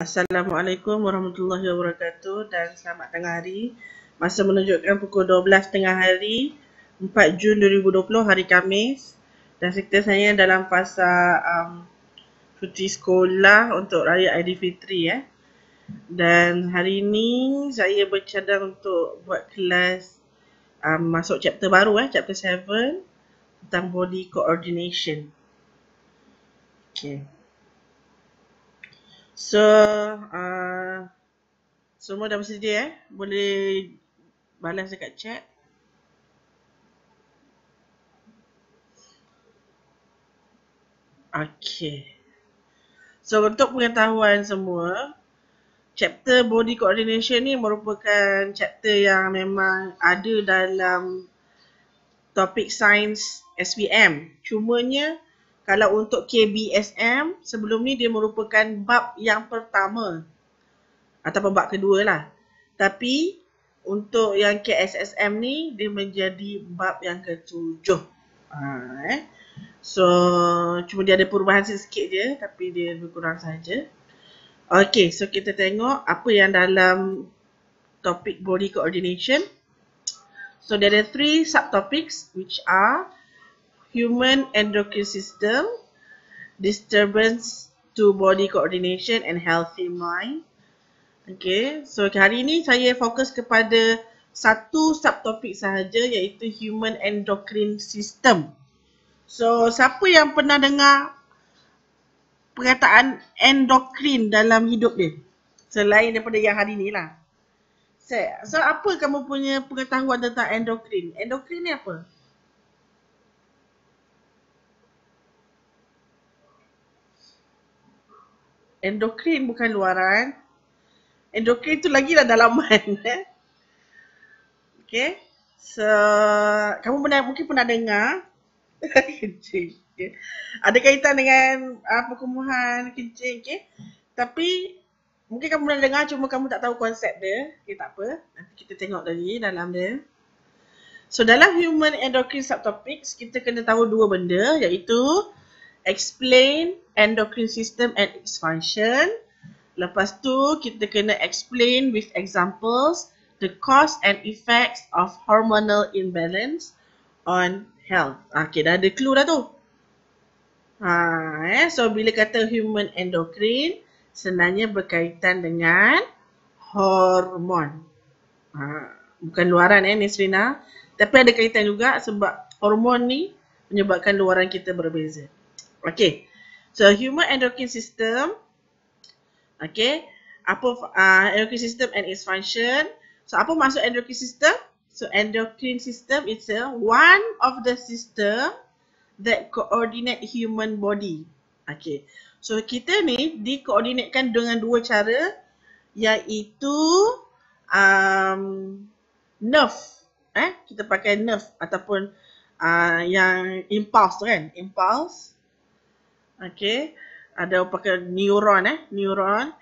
Assalamualaikum warahmatullahi wabarakatuh dan selamat tengah hari. Masa menunjukkan pukul 12 tengah hari 4 Jun 2020 hari Khamis dan sektor saya dalam fasa um, cuti sekolah untuk raya Aidilfitri ya. Eh. Dan hari ini saya bercadang untuk buat kelas um, masuk chapter baru eh chapter 7 tentang body coordination. Okay. So, uh, semua dah bersedia eh? Boleh balas dekat chat. Okay. So, untuk pengetahuan semua, chapter body coordination ni merupakan chapter yang memang ada dalam topik sains SPM. Cumanya, kalau untuk KBSM sebelum ni dia merupakan bab yang pertama atau bab kedua lah. Tapi untuk yang KSSM ni dia menjadi bab yang ketujuh. Ha, eh. So cuma dia ada perubahan sikit je tapi dia berkurang saja. Okay, so kita tengok apa yang dalam topik body coordination. So there are three subtopics which are human endocrine system, disturbance to body coordination and healthy mind. Okay, so hari ini saya fokus kepada satu subtopik sahaja iaitu human endocrine system. So, siapa yang pernah dengar perkataan endokrin dalam hidup dia? Selain daripada yang hari ni lah. So, apa kamu punya pengetahuan tentang endokrin? Endokrin ni apa? endokrin bukan luaran. Endokrin tu lagi lah dalaman. Eh. okay. So, kamu pernah, mungkin pernah dengar. kencing. Okay. Ada kaitan dengan uh, perkumuhan kencing. Okay. Tapi, mungkin kamu pernah dengar cuma kamu tak tahu konsep dia. Okay, tak apa. Nanti kita tengok lagi dalam dia. So, dalam human endocrine subtopics, kita kena tahu dua benda iaitu explain endocrine system and its function. Lepas tu kita kena explain with examples the cause and effects of hormonal imbalance on health. Ah, okay, dah ada clue dah tu. Ha, eh. So, bila kata human endocrine, sebenarnya berkaitan dengan hormon. Ha, bukan luaran eh, Nisrina. Tapi ada kaitan juga sebab hormon ni menyebabkan luaran kita berbeza. Okay, so human endocrine system. Okay, apa uh, endocrine system and its function. So apa maksud endocrine system? So endocrine system is a one of the system that coordinate human body. Okay, so kita ni dikoordinatkan dengan dua cara, iaitu um, nerve. Eh, kita pakai nerve ataupun uh, yang impulse kan, impulse. Okey. Ada pakai neuron eh, neuron.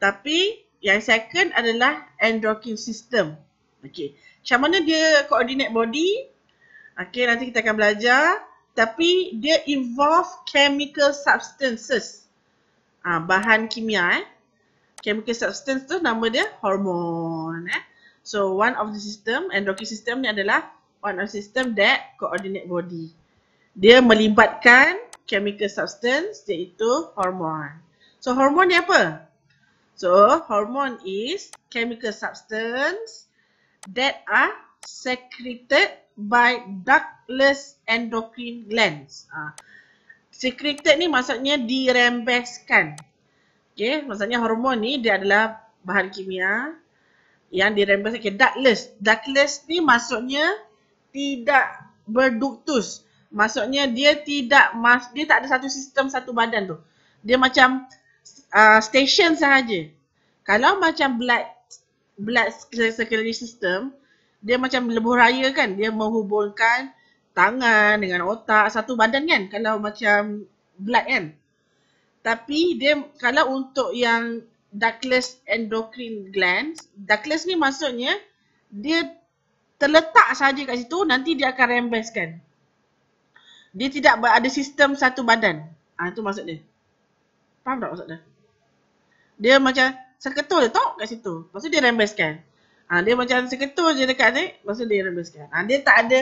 Tapi yang second adalah endocrine system. Okey. Macam mana dia coordinate body? Okey, nanti kita akan belajar. Tapi dia involve chemical substances. Ah ha, bahan kimia eh. Chemical substance tu nama dia hormon eh. So one of the system, endocrine system ni adalah one of system that coordinate body. Dia melibatkan chemical substance iaitu hormon. So hormon ni apa? So hormon is chemical substance that are secreted by ductless endocrine glands. Ah. Secreted ni maksudnya dirembeskan. Okay, maksudnya hormon ni dia adalah bahan kimia yang dirembeskan. Okay, ductless. Ductless ni maksudnya tidak berductus. Maksudnya dia tidak mas, dia tak ada satu sistem satu badan tu. Dia macam uh, station sahaja. Kalau macam blood blood circulatory system, dia macam lebuh raya kan, dia menghubungkan tangan dengan otak satu badan kan kalau macam blood kan. Tapi dia kalau untuk yang ductless endocrine glands, ductless ni maksudnya dia terletak saja kat situ nanti dia akan rembeskan. Dia tidak ada sistem satu badan. Ah ha, tu maksud dia. Faham tak maksud dia? Dia macam seketul dia tok kat situ. Lepas tu dia rembeskan. Ah ha, dia macam seketul je dekat ni, lepas tu dia rembeskan. Ah ha, dia tak ada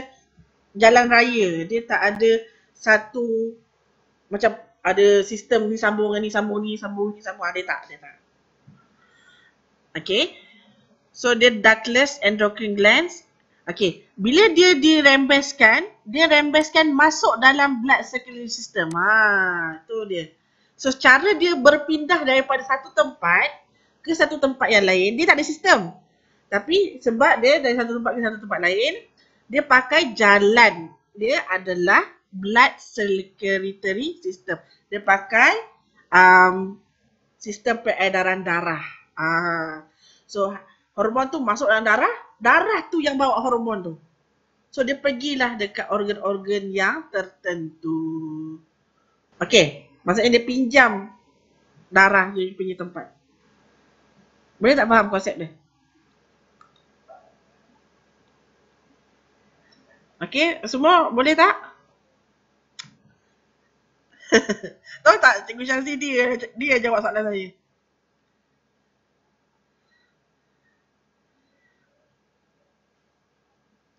jalan raya. Dia tak ada satu macam ada sistem ni sambung ni sambung ni sambung ni sambung ada ah, tak dia tak. Okay. So dia ductless endocrine glands Okey, bila dia dirembeskan, dia rembeskan masuk dalam blood circulatory system. Ha, tu dia. So secara dia berpindah daripada satu tempat ke satu tempat yang lain, dia tak ada sistem. Tapi sebab dia dari satu tempat ke satu tempat lain, dia pakai jalan. Dia adalah blood circulatory system. Dia pakai um, sistem peredaran darah. Ah. So hormon tu masuk dalam darah, darah tu yang bawa hormon tu. So dia pergilah dekat organ-organ yang tertentu. Okey, maksudnya dia pinjam darah dia punya tempat. Boleh tak faham konsep dia? Okey, semua boleh tak? Tahu tak Cikgu Syazi dia dia jawab soalan saya.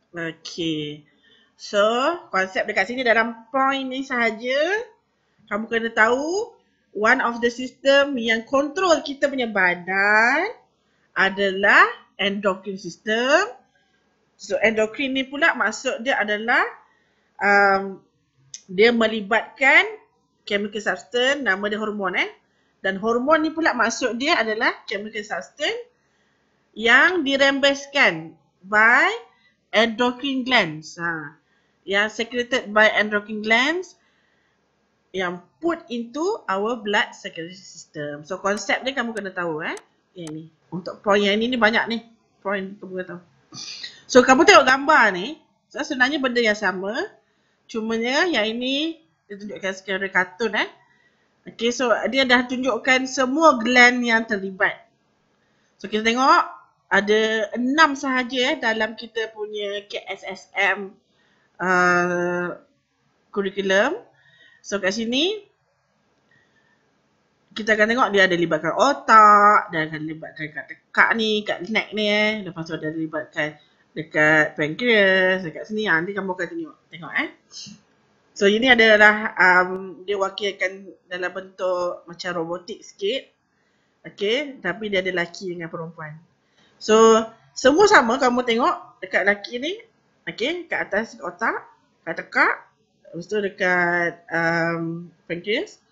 Okay, So, konsep dekat sini dalam point ni sahaja kamu kena tahu one of the system yang control kita punya badan adalah endocrine system. So, endocrine ni pula maksud dia adalah um, dia melibatkan chemical substance, nama dia hormon eh. Dan hormon ni pula maksud dia adalah chemical substance yang dirembeskan by endocrine glands ha yang secreted by endocrine glands yang put into our blood circulatory system. So konsep ni kamu kena tahu eh. Yang ni. Untuk point yang ni ni banyak ni. Point kamu kena tahu. So kamu tengok gambar ni. So sebenarnya benda yang sama. Cuma ya yang ini dia tunjukkan secara kartun eh. Okay so dia dah tunjukkan semua gland yang terlibat. So kita tengok ada enam sahaja eh, dalam kita punya KSSM uh, curriculum. So kat sini kita akan tengok dia ada libatkan otak, dia akan libatkan kat tekak ni, kat neck ni eh. Lepas tu ada libatkan dekat pancreas, dekat sini. Ha, nanti kamu akan tengok, tengok eh. So ini adalah um, dia wakilkan dalam bentuk macam robotik sikit. Okay, tapi dia ada lelaki dengan perempuan. So semua sama kamu tengok dekat laki ni Okay kat atas otak Kat tekak Lepas tu dekat um, pancreas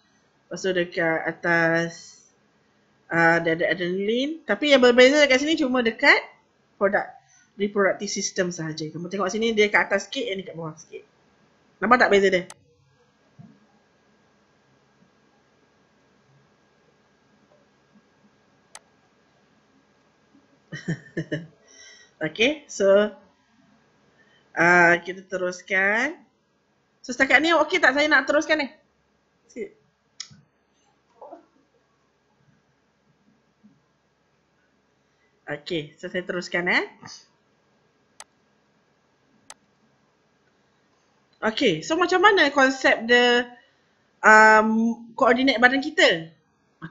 Lepas tu dekat atas uh, ada adrenaline Tapi yang berbeza dekat sini cuma dekat produk reproductive system sahaja Kamu tengok sini dia kat atas sikit yang dekat bawah sikit Nampak tak beza dia? okay, so uh, kita teruskan. So setakat ni okay tak saya nak teruskan ni? Eh? Okay, so saya teruskan eh. Okay, so macam mana konsep the um, koordinat badan kita?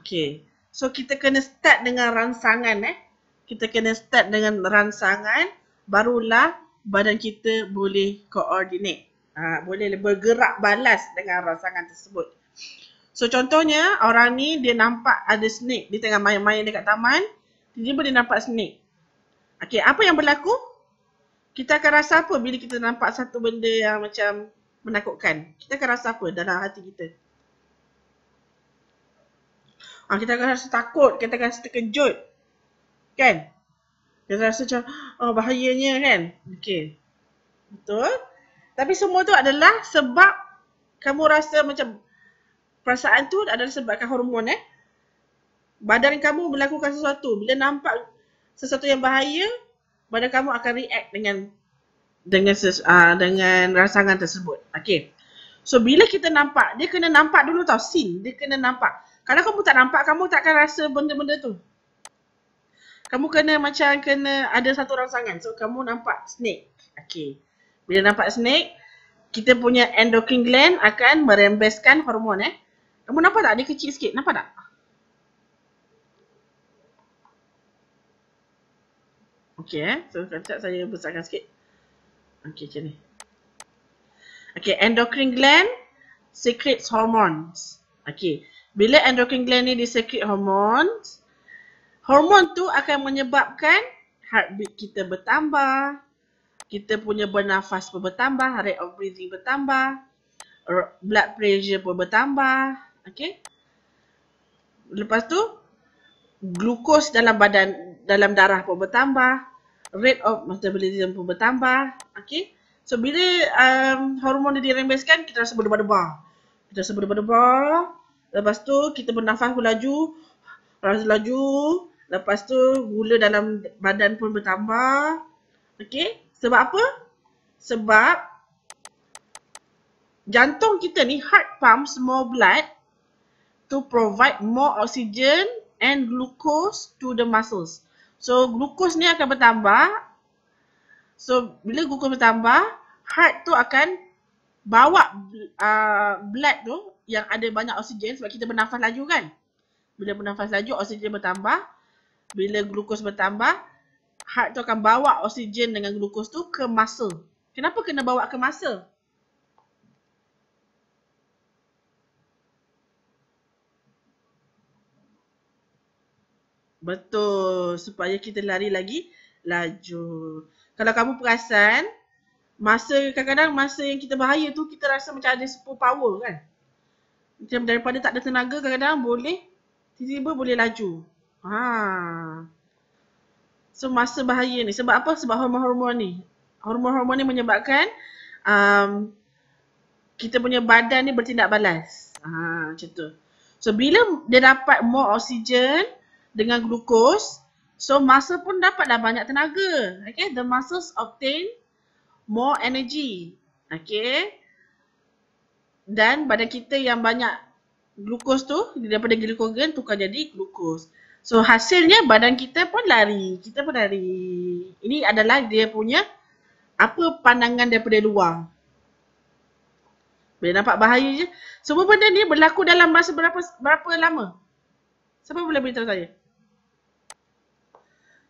Okay, so kita kena start dengan rangsangan eh kita kena start dengan rangsangan barulah badan kita boleh koordinat ha, boleh bergerak balas dengan rangsangan tersebut so contohnya orang ni dia nampak ada snake di tengah main-main dekat taman tiba-tiba nampak snake okey apa yang berlaku kita akan rasa apa bila kita nampak satu benda yang macam menakutkan kita akan rasa apa dalam hati kita Ha, kita akan rasa takut, kita akan rasa terkejut kan kita rasa macam oh, bahayanya kan okay, betul tapi semua tu adalah sebab kamu rasa macam perasaan tu adalah sebabkan hormon eh badan kamu melakukan sesuatu bila nampak sesuatu yang bahaya badan kamu akan react dengan dengan ses, uh, dengan rangsangan tersebut Okay. so bila kita nampak dia kena nampak dulu tau scene dia kena nampak kalau kamu tak nampak kamu tak akan rasa benda-benda tu kamu kena macam kena ada satu rangsangan. So kamu nampak snake. Okay. Bila nampak snake, kita punya endocrine gland akan merembeskan hormon eh. Kamu nampak tak? Dia kecil sikit. Nampak tak? Okay eh. So kacak saya besarkan sikit. Okay macam ni. Okay, endocrine gland secretes hormones. Okay. Bila endocrine gland ni dia hormones, Hormon tu akan menyebabkan heartbeat kita bertambah. Kita punya bernafas pun bertambah. Rate of breathing bertambah. Blood pressure pun bertambah. Okay. Lepas tu, glukos dalam badan, dalam darah pun bertambah. Rate of metabolism pun bertambah. Okay. So, bila um, hormon dia direngbaskan, kita rasa berdebar-debar. Kita rasa berdebar-debar. Lepas tu, kita bernafas pun laju. Rasa laju. Lepas tu gula dalam badan pun bertambah. Okey, sebab apa? Sebab jantung kita ni heart pumps more blood to provide more oxygen and glucose to the muscles. So glucose ni akan bertambah. So bila glucose bertambah, heart tu akan bawa uh, blood tu yang ada banyak oksigen sebab kita bernafas laju kan. Bila bernafas laju, oksigen bertambah bila glukos bertambah, heart tu akan bawa oksigen dengan glukos tu ke muscle. Kenapa kena bawa ke muscle? Betul. Supaya kita lari lagi laju. Kalau kamu perasan, masa kadang-kadang masa yang kita bahaya tu, kita rasa macam ada super power kan? Macam daripada tak ada tenaga kadang-kadang boleh, tiba-tiba boleh laju. Ha. So masa bahaya ni sebab apa? Sebab hormon-hormon ni. Hormon-hormon ni menyebabkan um, kita punya badan ni bertindak balas. Ha, macam tu. So bila dia dapat more oksigen dengan glukos, so muscle pun dapatlah banyak tenaga. Okay, the muscles obtain more energy. Okay. Dan badan kita yang banyak glukos tu, daripada glukogen tukar jadi glukos. So hasilnya badan kita pun lari. Kita pun lari. Ini adalah dia punya apa pandangan daripada luar. Bila nampak bahaya je. Semua benda ni berlaku dalam masa berapa berapa lama? Siapa boleh beritahu saya?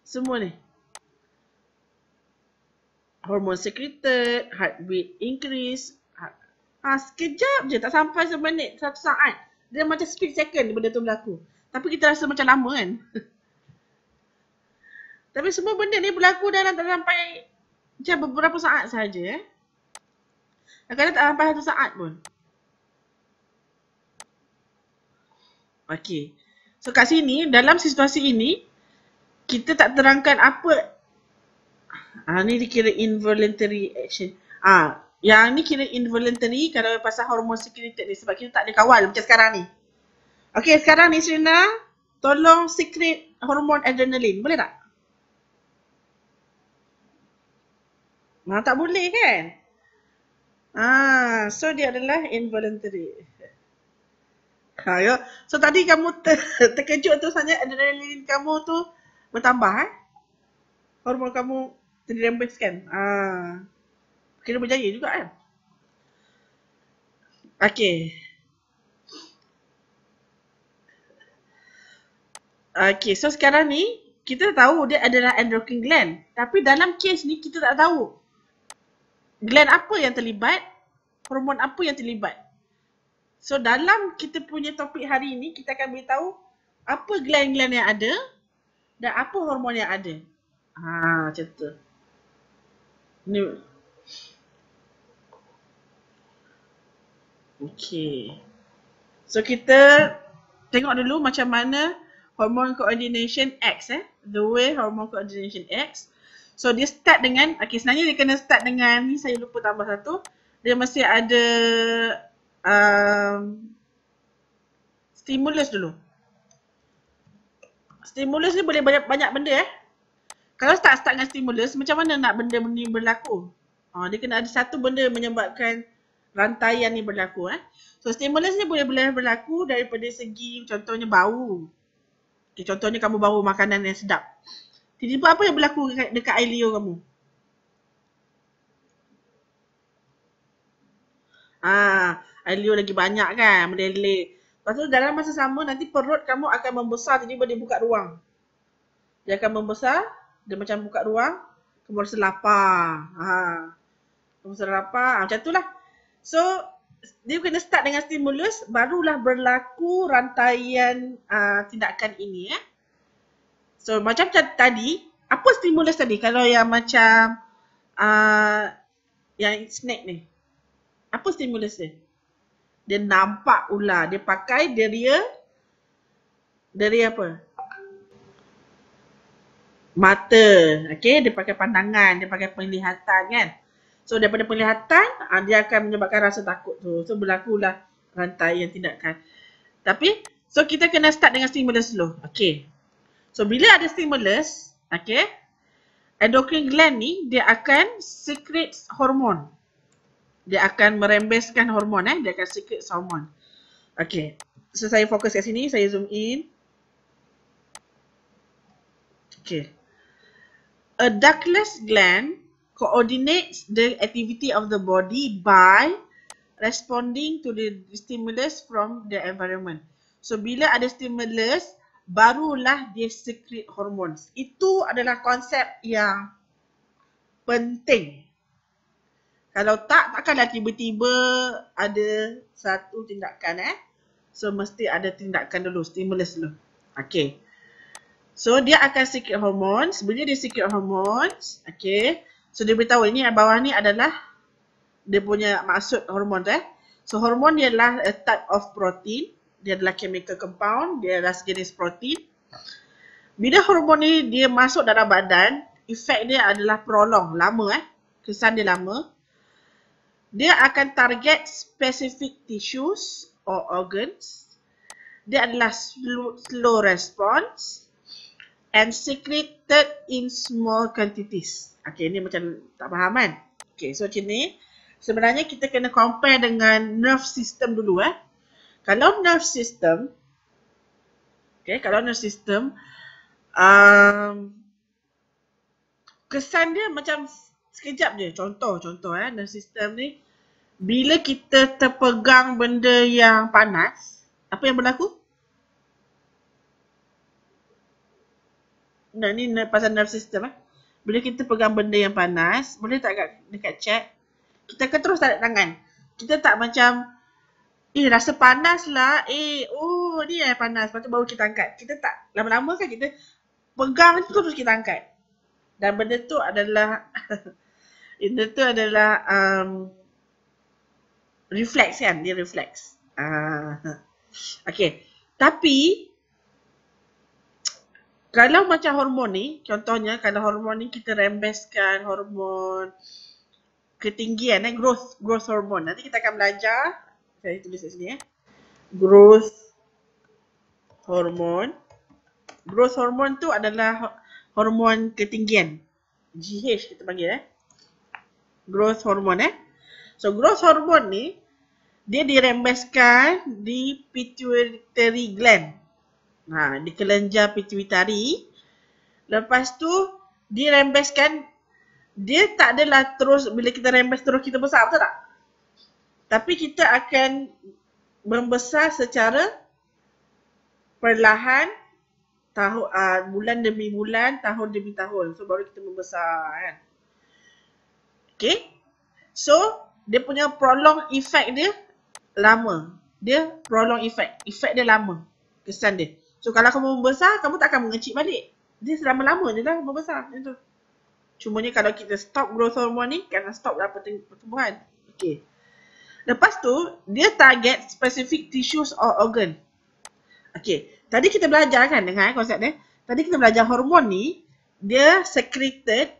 Semua ni. Hormon secreted, heart rate increase. Ah, sekejap je, tak sampai semenit, satu saat. Dia macam split second benda tu berlaku. Tapi kita rasa macam lama kan. Tapi semua benda ni berlaku dalam tak sampai macam beberapa saat saja eh. Kadang tak sampai satu saat pun. Okey. So kat sini dalam situasi ini kita tak terangkan apa ah ni dikira involuntary action. Ah yang ni kira involuntary kalau pasal hormon secreted ni sebab kita tak ada kawal macam sekarang ni. Okey, sekarang ni Serena, tolong secret hormon adrenaline. Boleh tak? Nah, tak boleh kan? Ah, so dia adalah involuntary. Ha, yo. So tadi kamu ter- terkejut tu sebenarnya adrenaline kamu tu bertambah eh? Hormon kamu terdirembes kan? Ah. Kira berjaya juga kan? Okey. Okay, so sekarang ni kita tahu dia adalah endocrine gland, Tapi dalam kes ni kita tak tahu gland apa yang terlibat, hormon apa yang terlibat. So dalam kita punya topik hari ini kita akan beritahu apa gland-gland yang ada dan apa hormon yang ada. Ha, macam tu. Ni. Okay. So kita tengok dulu macam mana Hormon coordination X eh the way hormon coordination X so dia start dengan okey sebenarnya dia kena start dengan ni saya lupa tambah satu dia mesti ada um, stimulus dulu stimulus ni boleh banyak banyak benda eh kalau start start dengan stimulus macam mana nak benda ni berlaku ha, dia kena ada satu benda menyebabkan rantaian ni berlaku eh so stimulus ni boleh boleh berlaku daripada segi contohnya bau Okay, contohnya kamu bawa makanan yang sedap. Tiba-tiba apa yang berlaku dekat, dekat air liur kamu? Ah, air liur lagi banyak kan, meleleh. Lepas tu dalam masa sama nanti perut kamu akan membesar tiba-tiba dia buka ruang. Dia akan membesar, dia macam buka ruang, kamu rasa lapar. Ha. Ah, kamu rasa lapar, ha, ah, macam tu lah. So, dia kena start dengan stimulus barulah berlaku rantaian uh, tindakan ini eh. So macam tadi, apa stimulus tadi kalau yang macam uh, yang snack ni? Apa stimulus dia? Dia nampak ular, dia pakai deria deria apa? Mata, okay? dia pakai pandangan, dia pakai penglihatan kan? So daripada penglihatan uh, dia akan menyebabkan rasa takut tu. So berlakulah rantai yang tindakan. Tapi so kita kena start dengan stimulus dulu. Okay. So bila ada stimulus, okay, endocrine gland ni dia akan secrete hormon. Dia akan merembeskan hormon eh. Dia akan secrete hormon. Okay. So saya fokus kat sini. Saya zoom in. Okay. A ductless gland coordinates the activity of the body by responding to the stimulus from the environment. So bila ada stimulus, barulah dia secrete hormones. Itu adalah konsep yang penting. Kalau tak, takkanlah tiba-tiba ada satu tindakan eh. So mesti ada tindakan dulu, stimulus dulu. Okay. So dia akan secrete hormones. Sebenarnya dia secrete hormones, okay. So dia beritahu ini yang bawah ni adalah dia punya maksud hormon tu eh. So hormon dia adalah a type of protein. Dia adalah chemical compound. Dia adalah sejenis protein. Bila hormon ni dia masuk dalam badan, efek dia adalah prolong. Lama eh. Kesan dia lama. Dia akan target specific tissues or organs. Dia adalah slow, slow response and secreted in small quantities. Okay, ini macam tak faham kan? Okay, so macam ni. Sebenarnya kita kena compare dengan nerve system dulu eh. Kalau nerve system, okay, kalau nerve system, um, kesan dia macam sekejap je. Contoh, contoh eh, nerve system ni. Bila kita terpegang benda yang panas, apa yang berlaku? Nah ni pasal nervous system eh. Bila kita pegang benda yang panas, boleh tak dekat, dekat chat? Kita akan terus tarik tangan. Kita tak macam, eh rasa panas lah, eh oh ni eh panas. Lepas tu baru kita angkat. Kita tak, lama-lama kan kita pegang tu terus kita angkat. Dan benda tu adalah, benda tu adalah um, reflex kan, dia reflex. Uh, ah, okay, tapi kalau macam hormon ni, contohnya kalau hormon ni kita rembeskan hormon ketinggian eh growth growth hormon Nanti kita akan belajar saya tulis kat sini eh. Growth hormon Growth hormon tu adalah hormon ketinggian. GH kita panggil eh. Growth hormon eh. So growth hormon ni dia dirembeskan di pituitary gland. Ha, di kelenjar pituitari. Lepas tu, dirembeskan, Dia tak adalah terus, bila kita rembes terus kita besar, betul tak? Tapi kita akan membesar secara perlahan tahu uh, bulan demi bulan, tahun demi tahun. So baru kita membesar kan. Okay. So dia punya prolong effect dia lama. Dia prolong effect. Effect dia lama. Kesan dia. So kalau kamu membesar, kamu tak akan mengecil balik. Dia selama-lama je lah membesar. Itu. Cuma ni kalau kita stop growth hormone ni, kena stop lah pertumbuhan. Okay. Lepas tu, dia target specific tissues or organ. Okay. Tadi kita belajar kan dengan konsep ni. Tadi kita belajar hormon ni, dia secreted,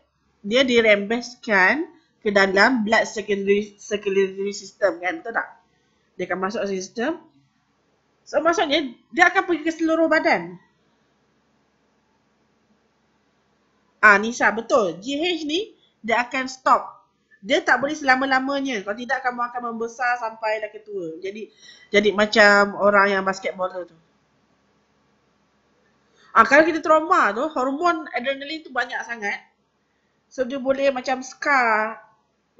dia dirembeskan ke dalam blood secondary, secondary system kan. Betul tak? Dia akan masuk sistem. So maksudnya dia akan pergi ke seluruh badan. Ah Nisa betul. GH ni dia akan stop. Dia tak boleh selama-lamanya. Kalau tidak kamu akan membesar sampai lah ketua. Jadi jadi macam orang yang basketballer tu. Ah kalau kita trauma tu hormon adrenalin tu banyak sangat. So dia boleh macam scar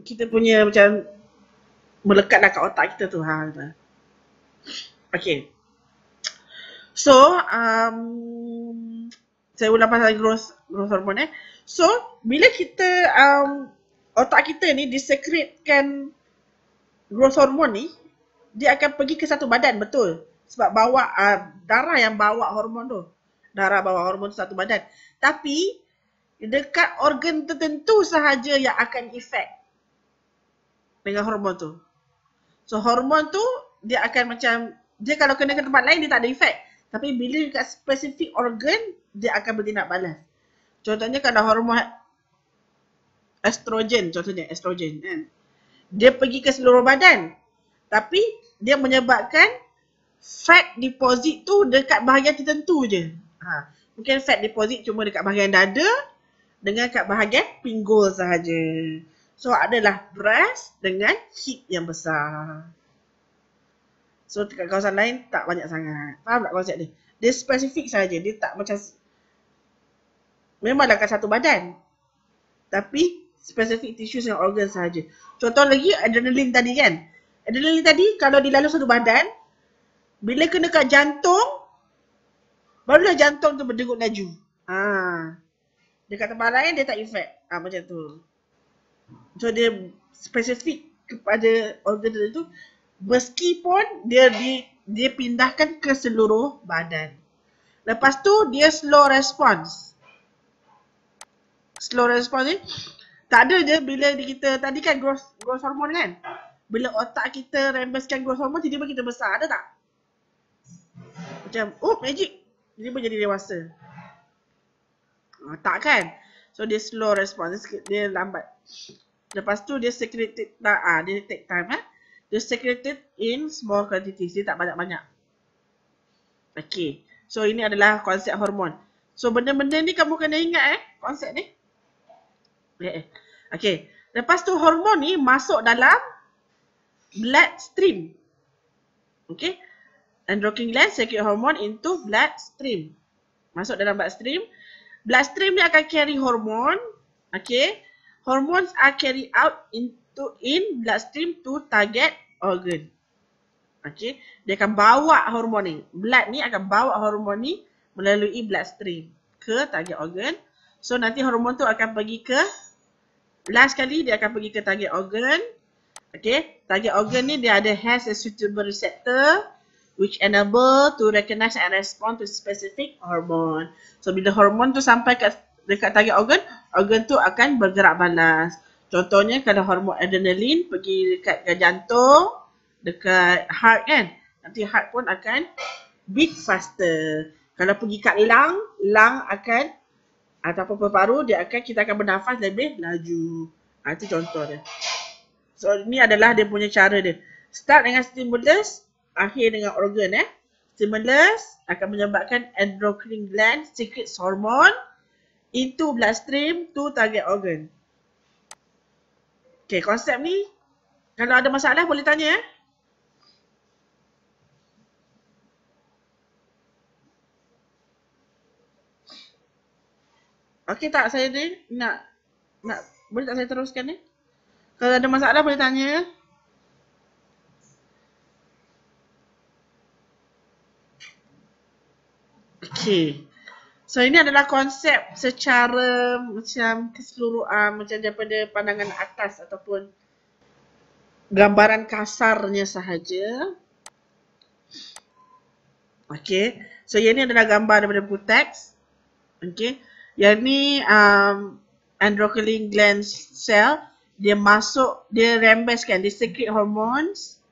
kita punya macam melekat dekat lah otak kita tu. Ha. Okay. So, um, saya ulang pasal growth, growth hormone eh. So, bila kita, um, otak kita ni disekretkan growth hormone ni, dia akan pergi ke satu badan, betul. Sebab bawa uh, darah yang bawa hormon tu. Darah bawa hormon tu satu badan. Tapi, dekat organ tertentu sahaja yang akan efek dengan hormon tu. So, hormon tu, dia akan macam, dia kalau kena ke tempat lain, dia tak ada efek. Tapi bila dekat spesifik organ, dia akan bertindak balas. Contohnya kalau hormon estrogen, contohnya estrogen kan. Dia pergi ke seluruh badan. Tapi dia menyebabkan fat deposit tu dekat bahagian tertentu je. Ha. Mungkin fat deposit cuma dekat bahagian dada dengan dekat bahagian pinggul sahaja. So adalah breast dengan hip yang besar. So dekat kawasan lain tak banyak sangat. Faham tak konsep ni? Dia spesifik saja. Dia tak macam memang dalam satu badan. Tapi spesifik tissues dan organ saja. Contoh lagi adrenalin tadi kan. Adrenalin tadi kalau dilalui satu badan bila kena dekat jantung barulah jantung tu berdegup laju. Ha. Dekat tempat lain dia tak efek. Ha, macam tu. So dia spesifik kepada organ tertentu meskipun dia di, dia pindahkan ke seluruh badan. Lepas tu dia slow response. Slow response ni tak ada je bila kita tadi kan growth, growth hormone kan. Bila otak kita rembeskan growth hormone tiba-tiba kita besar ada tak? Macam, oh magic. Tiba-tiba jadi dewasa. tak kan? So dia slow response. Dia, lambat. Lepas tu dia secreted. Ah, dia take time kan? Eh? They're secreted in small quantities. Dia tak banyak-banyak. Okay. So, ini adalah konsep hormon. So, benda-benda ni kamu kena ingat eh. Konsep ni. Yeah. Ya. Okay. Lepas tu, hormon ni masuk dalam blood stream. Okay. Androgen gland secret hormon into blood stream. Masuk dalam blood stream. Blood stream ni akan carry hormon. Okay. Hormones are carried out in to in bloodstream to target organ. Okey, dia akan bawa hormon ni. Blood ni akan bawa hormon ni melalui bloodstream ke target organ. So nanti hormon tu akan pergi ke last kali dia akan pergi ke target organ. Okey, target organ ni dia ada has a suitable receptor which enable to recognize and respond to specific hormone. So bila hormon tu sampai kat dekat target organ, organ tu akan bergerak balas. Contohnya kalau hormon adrenalin pergi dekat jantung, dekat heart kan. Nanti heart pun akan beat faster. Kalau pergi kat lung, lung akan ataupun paru-paru dia akan kita akan bernafas lebih laju. Ha, itu contoh dia. So ini adalah dia punya cara dia. Start dengan stimulus, akhir dengan organ eh. Stimulus akan menyebabkan endocrine gland secret hormone into bloodstream to target organ. Okay, konsep ni kalau ada masalah boleh tanya eh. Okey tak saya ni nak nak boleh tak saya teruskan ni? Kalau ada masalah boleh tanya. Eh? Okey. So ini adalah konsep secara macam keseluruhan macam daripada pandangan atas ataupun gambaran kasarnya sahaja. Okay. So yang ni adalah gambar daripada buku teks. Okay. Yang ni um, androcline gland cell. Dia masuk, dia rembeskan, dia secret hormones.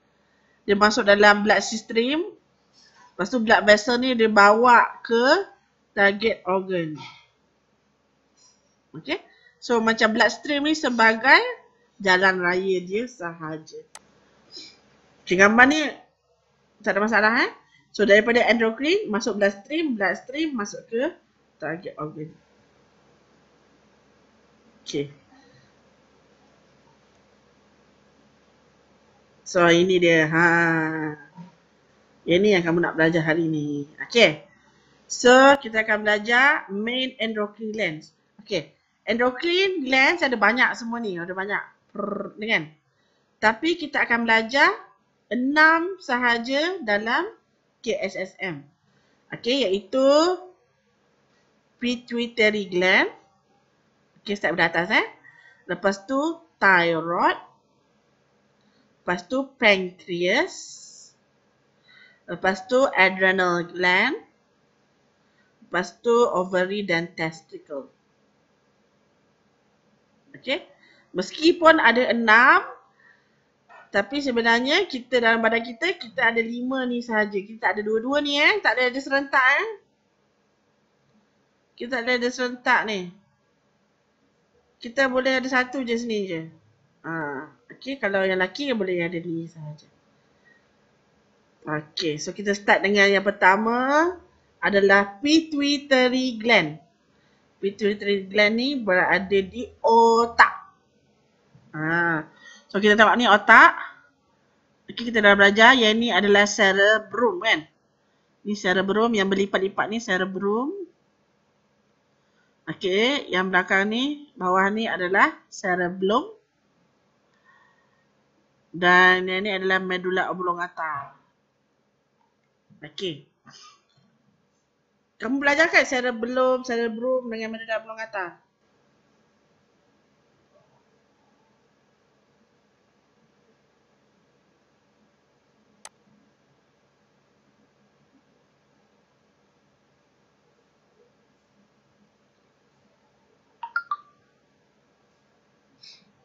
Dia masuk dalam blood stream. Lepas tu blood vessel ni dia bawa ke target organ. Okay. So macam blood stream ni sebagai jalan raya dia sahaja. Okay, gambar ni tak ada masalah eh. So daripada endocrine masuk blood stream, blood stream masuk ke target organ. Okay. So ini dia. Ha. Ini yang kamu nak belajar hari ni. Okay. So, kita akan belajar main endocrine glands. Okay. Endocrine glands ada banyak semua ni. Ada banyak. dengan. Tapi kita akan belajar enam sahaja dalam KSSM. Okay, yaitu pituitary gland. Okay, start dari atas eh. Lepas tu, thyroid. Lepas tu, pancreas. Lepas tu, adrenal gland. Lepas tu ovary dan testicle. Okey. Meskipun ada enam, tapi sebenarnya kita dalam badan kita, kita ada lima ni sahaja. Kita tak ada dua-dua ni eh. Tak ada ada serentak eh. Kita tak ada ada serentak ni. Kita boleh ada satu je sini je. Ha. Okey, kalau yang lelaki boleh ada ni sahaja. Okey, so kita start dengan yang pertama. Pertama adalah pituitary gland. Pituitary gland ni berada di otak. Ha. So kita tahu ni otak. Okay kita dah belajar yang ni adalah cerebrum kan. Ni cerebrum yang berlipat-lipat ni cerebrum. Okey, yang belakang ni, bawah ni adalah cerebellum. Dan yang ni adalah medula oblongata. Okey. Kamu belajar kan Saya belum, saya belum dengan mana dah belum kata?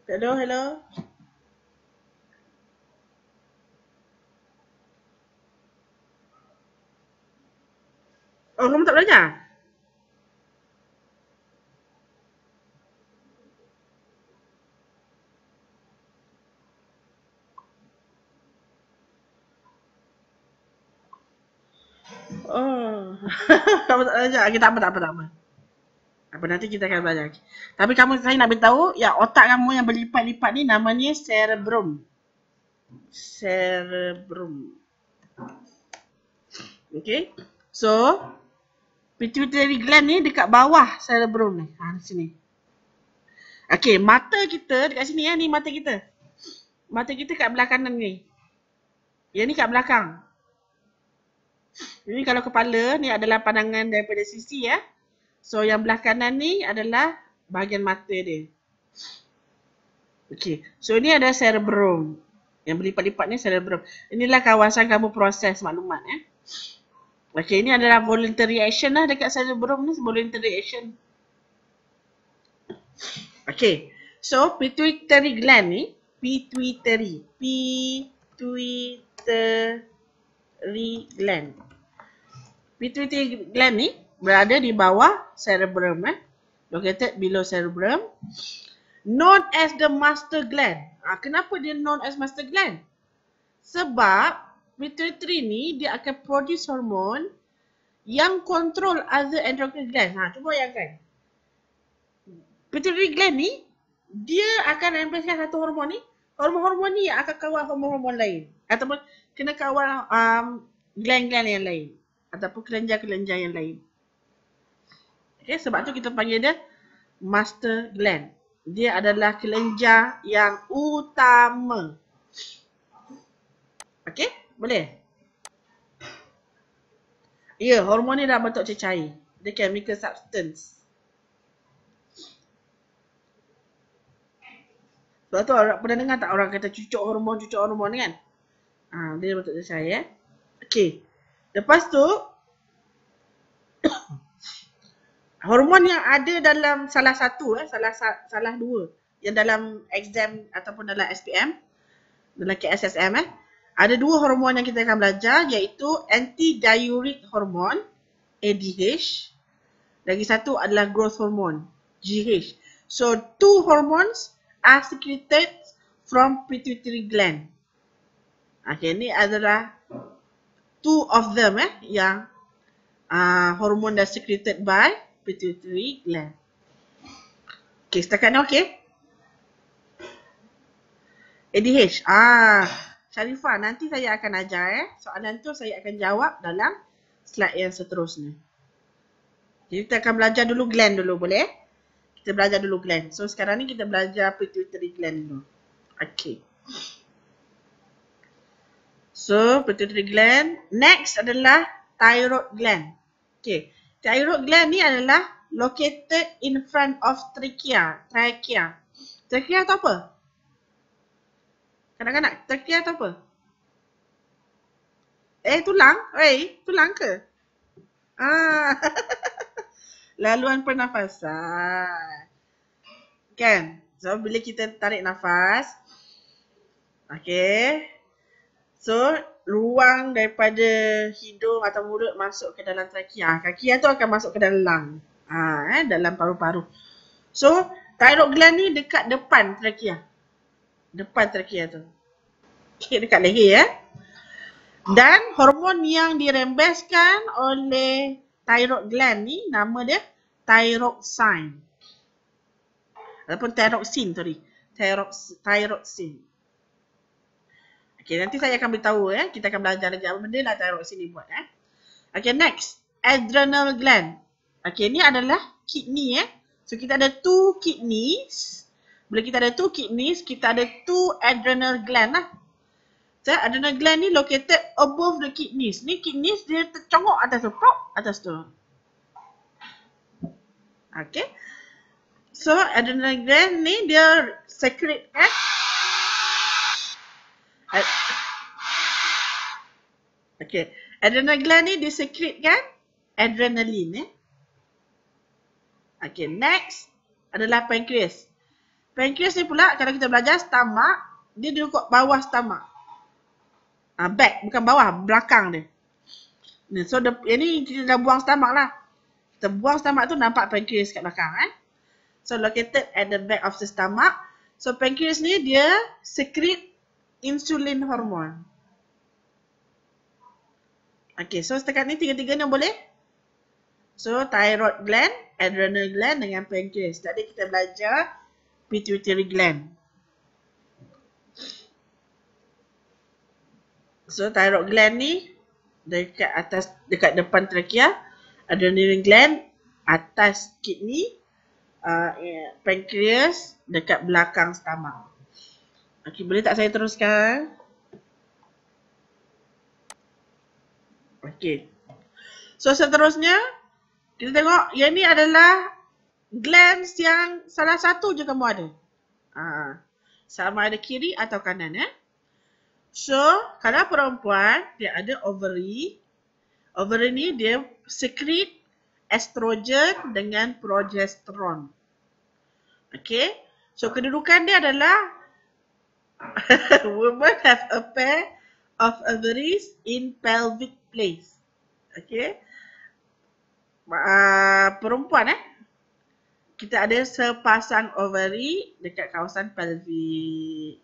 Hello, hello. Oh, kamu tak belajar? Oh, kamu tak belajar. Kita apa, tak apa, tak apa. Apa nanti kita akan belajar. Tapi kamu saya nak beritahu, ya otak kamu yang berlipat-lipat ni namanya cerebrum. Cerebrum. Okay. So, pituitary gland ni dekat bawah cerebrum ni. Ha sini. Okey, mata kita dekat sini ya ni mata kita. Mata kita kat belakang kanan ni. Yang ni kat belakang. Ini kalau kepala ni adalah pandangan daripada sisi ya. So yang belakang kanan ni adalah bahagian mata dia. Okey. So ini ada cerebrum. Yang berlipat-lipat ni cerebrum. Inilah kawasan kamu proses maklumat eh. Ya. Okay, ini adalah voluntary action lah dekat saya sebelum ni, voluntary action. Okay, so pituitary gland ni, pituitary, pituitary gland. Pituitary gland ni berada di bawah cerebrum eh. Located below cerebrum. Known as the master gland. Ah, kenapa dia known as master gland? Sebab pituitary ni dia akan produce hormon yang control other endocrine gland. Ha, cuba bayangkan. Pituitary gland ni dia akan replacekan satu hormon ni. Hormon-hormon ni akan kawal hormon-hormon lain. Ataupun kena kawal um, gland-gland yang lain. Ataupun kelenjar-kelenjar yang lain. Okay, sebab tu kita panggil dia master gland. Dia adalah kelenjar yang utama. Okay. Boleh? Ya, yeah, hormon ni dah bentuk cecair. The chemical substance. Sebab tu orang pernah dengar tak orang kata cucuk hormon, cucuk hormon ni kan? Ha, dia dalam bentuk cecair eh. Okay. Lepas tu, hormon yang ada dalam salah satu eh, salah salah dua yang dalam exam ataupun dalam SPM dalam KSSM eh ada dua hormon yang kita akan belajar iaitu anti-diuretic hormone ADH lagi satu adalah growth hormone GH. So two hormones are secreted from pituitary gland. Okay, ni adalah two of them eh yang uh, hormon that secreted by pituitary gland. Okay, setakat ni okay. ADH. Ah, Sharifah, nanti saya akan ajar eh. Soalan tu saya akan jawab dalam slide yang seterusnya. Jadi kita akan belajar dulu gland dulu boleh? Kita belajar dulu gland. So sekarang ni kita belajar pituitary gland dulu. Okay. So pituitary gland. Next adalah thyroid gland. Okay. Thyroid gland ni adalah located in front of trachea. Trachea. Trachea tu apa? Kanak-kanak, terkia atau apa? Eh, tulang? Eh, tulang ke? Ah. Laluan pernafasan. Kan? So, bila kita tarik nafas. Okay. So, ruang daripada hidung atau mulut masuk ke dalam trakea. Ah, kaki itu akan masuk ke dalam lang. Ha, ah, eh, dalam paru-paru. So, thyroid gland ni dekat depan trakea depan trachea tu. Okey dekat leher ya. Eh? Dan hormon yang dirembeskan oleh thyroid gland ni nama dia thyroxine. Ataupun thyroxin sorry. Thyrox thyroxin. Okay nanti saya akan beritahu ya. Eh? Kita akan belajar lagi apa benda lah thyroxin ni buat eh. Okey next, adrenal gland. Okay ni adalah kidney eh. So kita ada two kidneys. Bila kita ada two kidneys, kita ada two adrenal gland lah. So, adrenal gland ni located above the kidneys. Ni kidneys dia tercongok atas tu. Prop atas tu. Okay. So, adrenal gland ni dia secret eh. Okay. Adrenal gland ni dia secret kan? Adrenaline eh. Okay, next adalah pancreas. Pancreas ni pula kalau kita belajar stomach, dia duduk kat bawah stomach. Ah, back, bukan bawah, belakang dia. Nah, so, the, yang ni kita dah buang stomach lah. Kita buang stomach tu nampak pancreas kat belakang kan. So, located at the back of the stomach. So, pancreas ni dia secrete insulin hormone. Okay, so setakat ni tiga-tiga ni boleh? So, thyroid gland, adrenal gland dengan pancreas. Tadi kita belajar pituitary gland. So thyroid gland ni dekat atas dekat depan trachea, adrenal gland atas kidney, uh, eh, pancreas dekat belakang stomach. Okay boleh tak saya teruskan? Okay. So seterusnya kita tengok yang ni adalah glands yang salah satu je kamu ada. Ha. Sama ada kiri atau kanan. Eh? So, kalau perempuan dia ada ovary, ovary ni dia secret estrogen dengan progesteron. Okay. So, kedudukan dia adalah women have a pair of ovaries in pelvic place. Okay. Uh, perempuan eh kita ada sepasang ovary dekat kawasan pelvis.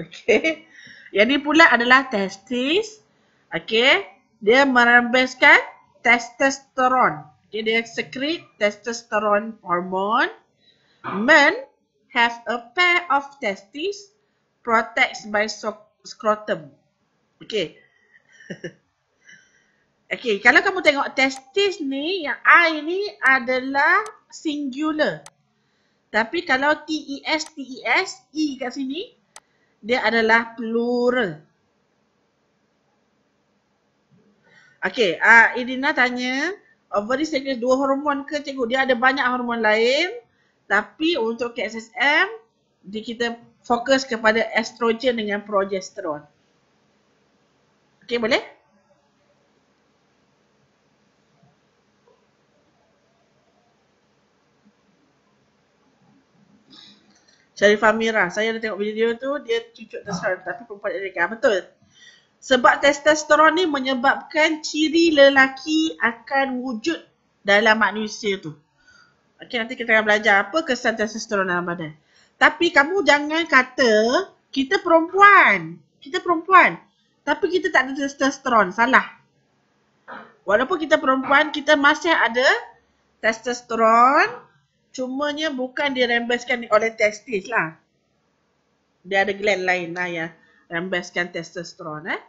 Okey. Yang ni pula adalah testis. Okey. Dia merembeskan testosteron. Okay, dia secrete testosteron hormon. Men have a pair of testes protected by scrotum. Okey. Okay, kalau kamu tengok testis ni, yang I ni adalah singular. Tapi kalau T-E-S, T-E-S, E kat sini, dia adalah plural. Okey, uh, ah, Irina tanya, ovary secretes dua hormon ke cikgu? Dia ada banyak hormon lain, tapi untuk KSSM, dia kita fokus kepada estrogen dengan progesterone. Okey, boleh? Cari Famira, Saya dah tengok video tu, dia cucuk testosteron ah. ha. tapi perempuan Erika. Betul. Sebab testosteron ni menyebabkan ciri lelaki akan wujud dalam manusia tu. Okey, nanti kita akan belajar apa kesan testosteron dalam badan. Tapi kamu jangan kata kita perempuan. Kita perempuan. Tapi kita tak ada testosteron. Salah. Walaupun kita perempuan, kita masih ada testosteron. Cumanya bukan dirembeskan oleh testis lah. Dia ada gland lain lah yang rembeskan testosterone eh.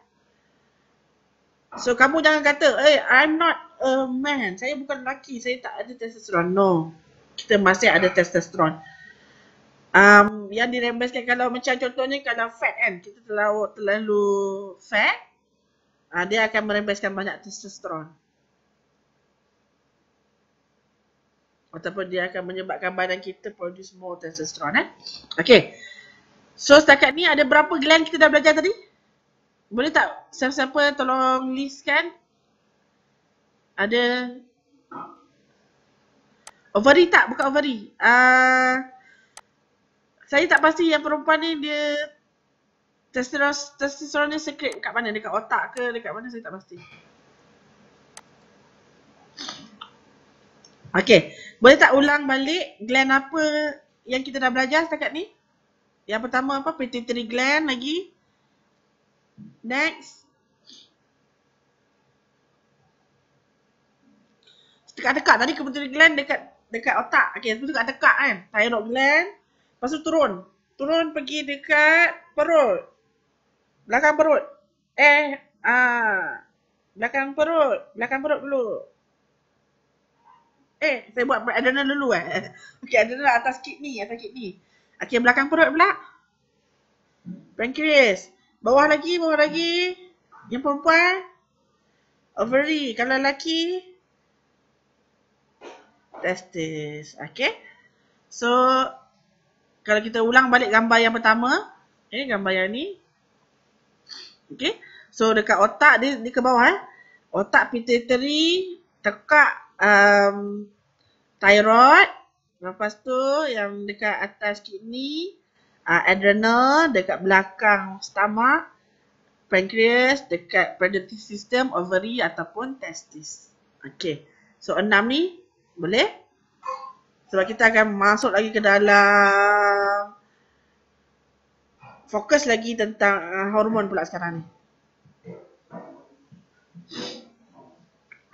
So kamu jangan kata, eh hey, I'm not a man. Saya bukan lelaki, saya tak ada testosterone. No. Kita masih ada testosterone. Um, yang dirembeskan kalau macam contohnya kalau fat kan, kita terlalu, terlalu fat, uh, dia akan merembeskan banyak testosterone. ataupun dia akan menyebabkan badan kita produce more testosterone eh. Okey. So setakat ni ada berapa gland kita dah belajar tadi? Boleh tak siapa-siapa tolong listkan? Ada ovary tak? Bukan ovary. Uh, saya tak pasti yang perempuan ni dia testosterone, testosterone secret dekat mana? Dekat otak ke? Dekat mana? Saya tak pasti. Okay. Boleh tak ulang balik gland apa yang kita dah belajar setakat ni? Yang pertama apa? Pituitary gland lagi. Next. Dekat dekat tadi pituitary gland dekat dekat otak. Okey, sebab dekat dekat kan. Thyroid gland. Lepas tu turun. Turun pergi dekat perut. Belakang perut. Eh, ah belakang perut. Belakang perut dulu. Eh, saya buat adrenal dulu eh. Okey, adrenal lah atas kit ni atas kit ni, Okey, belakang perut pula. Pancreas. Bawah lagi, bawah lagi. Yang perempuan. Ovary. Kalau lelaki. Testis. Okey. So, kalau kita ulang balik gambar yang pertama. Okey, eh, gambar yang ni. Okey. So, dekat otak, dia, dia ke bawah eh. Otak pituitary tekak um, thyroid. Lepas tu yang dekat atas kidney, uh, adrenal dekat belakang stomach, pancreas dekat predatory system, ovary ataupun testis. Okay. So enam ni boleh? Sebab kita akan masuk lagi ke dalam fokus lagi tentang uh, hormon pula sekarang ni.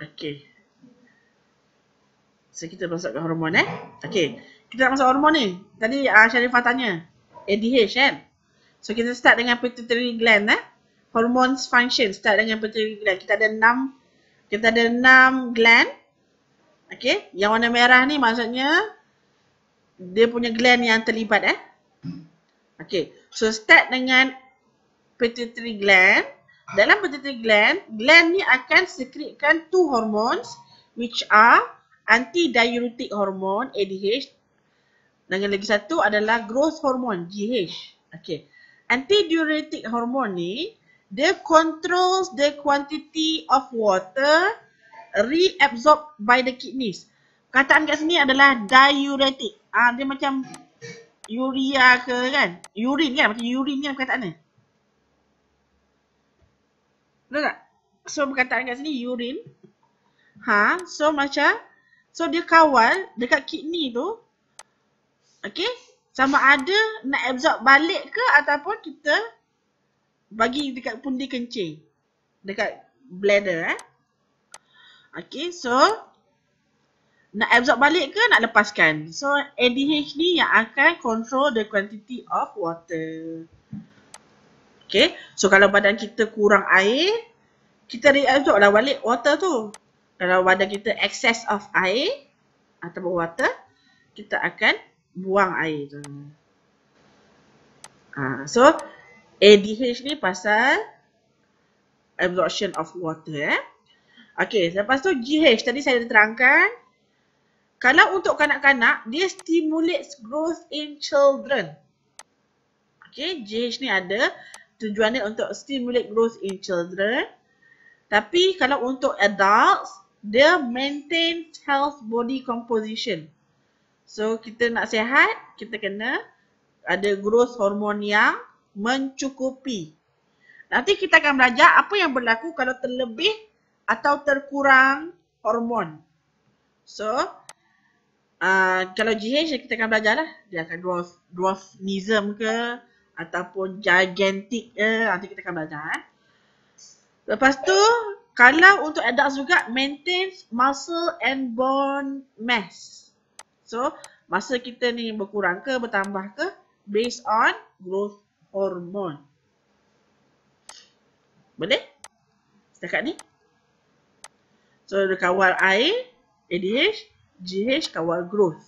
Okay. So kita masuk ke hormon eh. Okay. Kita nak masuk hormon ni. Tadi uh, ah, Sharifah tanya. ADH kan? So kita start dengan pituitary gland eh. Hormones function start dengan pituitary gland. Kita ada enam. Kita ada enam gland. Okay. Yang warna merah ni maksudnya. Dia punya gland yang terlibat eh. Okay. So start dengan pituitary gland. Dalam pituitary gland, gland ni akan secretkan two hormones which are Anti antidiuretic hormon ADH dan yang lagi satu adalah growth hormon GH. Okey. Antidiuretic hormon ni dia controls the quantity of water reabsorbed by the kidneys. Kataan kat sini adalah diuretic. Ah dia macam urea ke kan? Urin kan macam urin kan perkataan ni. Betul tak? So perkataan kat sini urine. Ha, so macam So dia kawal dekat kidney tu Okay Sama ada nak absorb balik ke Ataupun kita Bagi dekat pundi kencing Dekat bladder eh Okay so Nak absorb balik ke Nak lepaskan So ADH ni yang akan control the quantity of water Okay so kalau badan kita kurang air Kita reabsorb lah balik water tu kalau badan kita excess of air ataupun water, kita akan buang air tu. Ha, so, ADH ni pasal absorption of water. Eh. Okay, lepas tu GH. Tadi saya dah terangkan. Kalau untuk kanak-kanak, dia stimulates growth in children. Okay, GH ni ada tujuannya untuk stimulate growth in children. Tapi kalau untuk adults, dia maintain health body composition. So kita nak sihat, kita kena ada growth hormon yang mencukupi. Nanti kita akan belajar apa yang berlaku kalau terlebih atau terkurang hormon. So, uh, kalau GH kita akan belajar lah. Dia akan dwarf, dwarfism ke ataupun gigantic ke. Nanti kita akan belajar. Eh. Lepas tu, kalau untuk adults juga maintain muscle and bone mass. So, masa kita ni berkurang ke bertambah ke based on growth hormone. Boleh? Setakat ni. So, dia kawal air, ADH, GH kawal growth.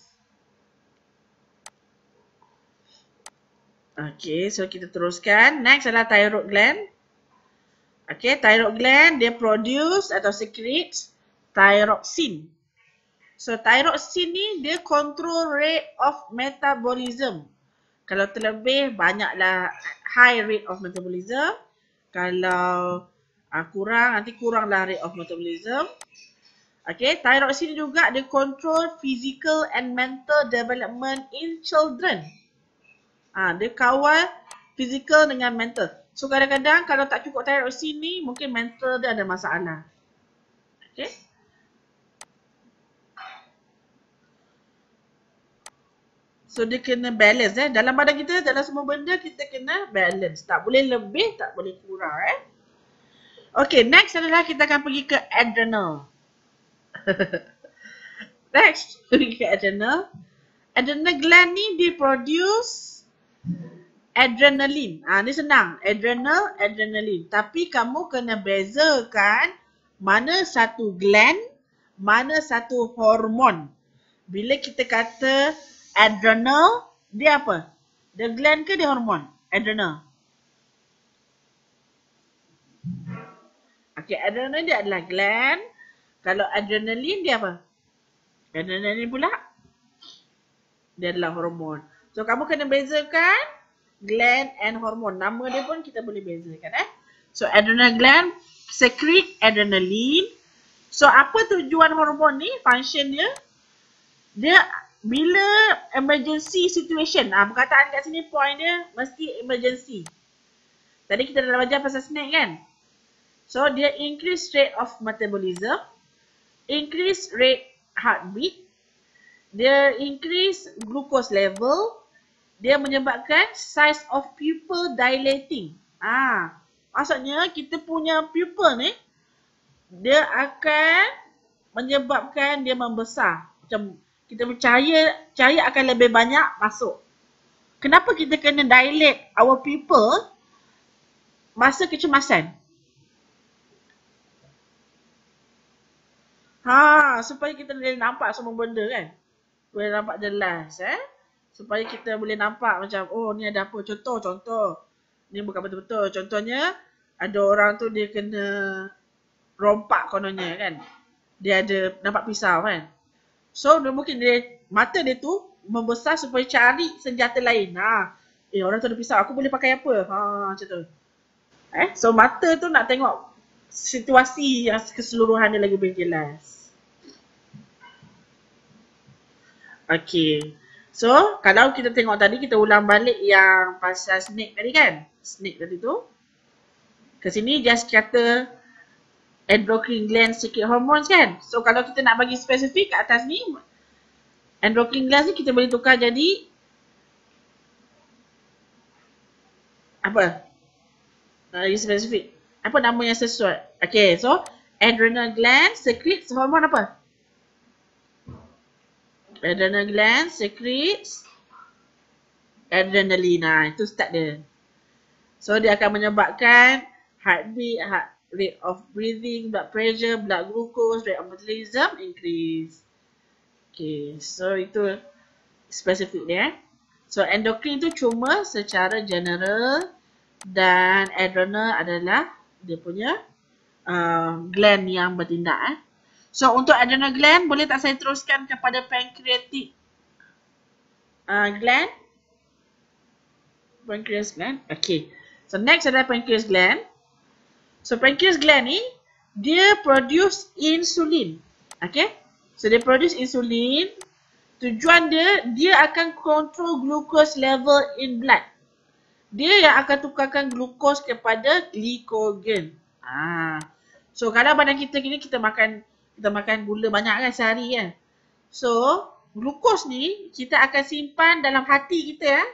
Okay, so kita teruskan. Next adalah thyroid gland. Okay, thyroid gland dia produce atau secrete thyroxine. So thyroxine ni dia control rate of metabolism. Kalau terlebih banyaklah high rate of metabolism. Kalau uh, kurang nanti kuranglah rate of metabolism. Okay, thyroxine juga dia control physical and mental development in children. Ah, uh, dia kawal physical dengan mental. So kadang-kadang kalau tak cukup thyroid sini, mungkin mental dia ada masalah. Okay. So dia kena balance eh. Dalam badan kita, dalam semua benda, kita kena balance. Tak boleh lebih, tak boleh kurang eh. Okay, next adalah kita akan pergi ke adrenal. next, pergi ke adrenal. Adrenal gland ni, dia produce adrenaline. Ha, ni senang. Adrenal, adrenaline. Tapi kamu kena bezakan mana satu gland, mana satu hormon. Bila kita kata adrenal, dia apa? Dia gland ke dia hormon? Adrenal. Okay, adrenal dia adalah gland. Kalau adrenaline dia apa? Adrenaline pula. Dia adalah hormon. So, kamu kena bezakan gland and hormon. Nama dia pun kita boleh bezakan eh. So adrenal gland secrete adrenaline. So apa tujuan hormon ni? Function dia dia bila emergency situation. Ah perkataan kat sini point dia mesti emergency. Tadi kita dah belajar pasal snake kan? So dia increase rate of metabolism, increase rate heartbeat, dia increase glucose level, dia menyebabkan size of pupil dilating. Ah, maksudnya kita punya pupil ni dia akan menyebabkan dia membesar. Macam kita percaya cahaya akan lebih banyak masuk. Kenapa kita kena dilate our pupil masa kecemasan? Ha, supaya kita boleh nampak semua benda kan. Boleh nampak jelas eh supaya kita boleh nampak macam oh ni ada apa contoh contoh ni bukan betul-betul contohnya ada orang tu dia kena rompak kononnya kan dia ada nampak pisau kan so dia mungkin dia mata dia tu membesar supaya cari senjata lain ha eh orang tu ada pisau aku boleh pakai apa ha macam tu eh so mata tu nak tengok situasi yang keseluruhan dia lagi lebih jelas Okay. So, kalau kita tengok tadi, kita ulang balik yang pasal snake tadi kan? Snake tadi tu. Ke sini, just kata endocrine gland secret hormones kan? So, kalau kita nak bagi spesifik kat atas ni, endocrine gland ni kita boleh tukar jadi apa? Nak bagi spesifik. Apa nama yang sesuai? Okay, so, adrenal gland secret hormone apa? adrenal gland secretes adrenalina itu start dia so dia akan menyebabkan heartbeat heart rate of breathing blood pressure blood glucose rate of metabolism increase okay so itu specific dia eh. so endocrine tu cuma secara general dan adrenal adalah dia punya uh, gland yang bertindak eh. So untuk adrenal gland boleh tak saya teruskan kepada pancreatic uh, gland? Pancreas gland. Okay. So next adalah pancreas gland. So pancreas gland ni dia produce insulin. Okay. So dia produce insulin. Tujuan dia dia akan control glucose level in blood. Dia yang akan tukarkan glukos kepada glikogen. Ah. So kalau badan kita kini kita makan kita makan gula banyak kan sehari kan. So, glukos ni kita akan simpan dalam hati kita ya, eh.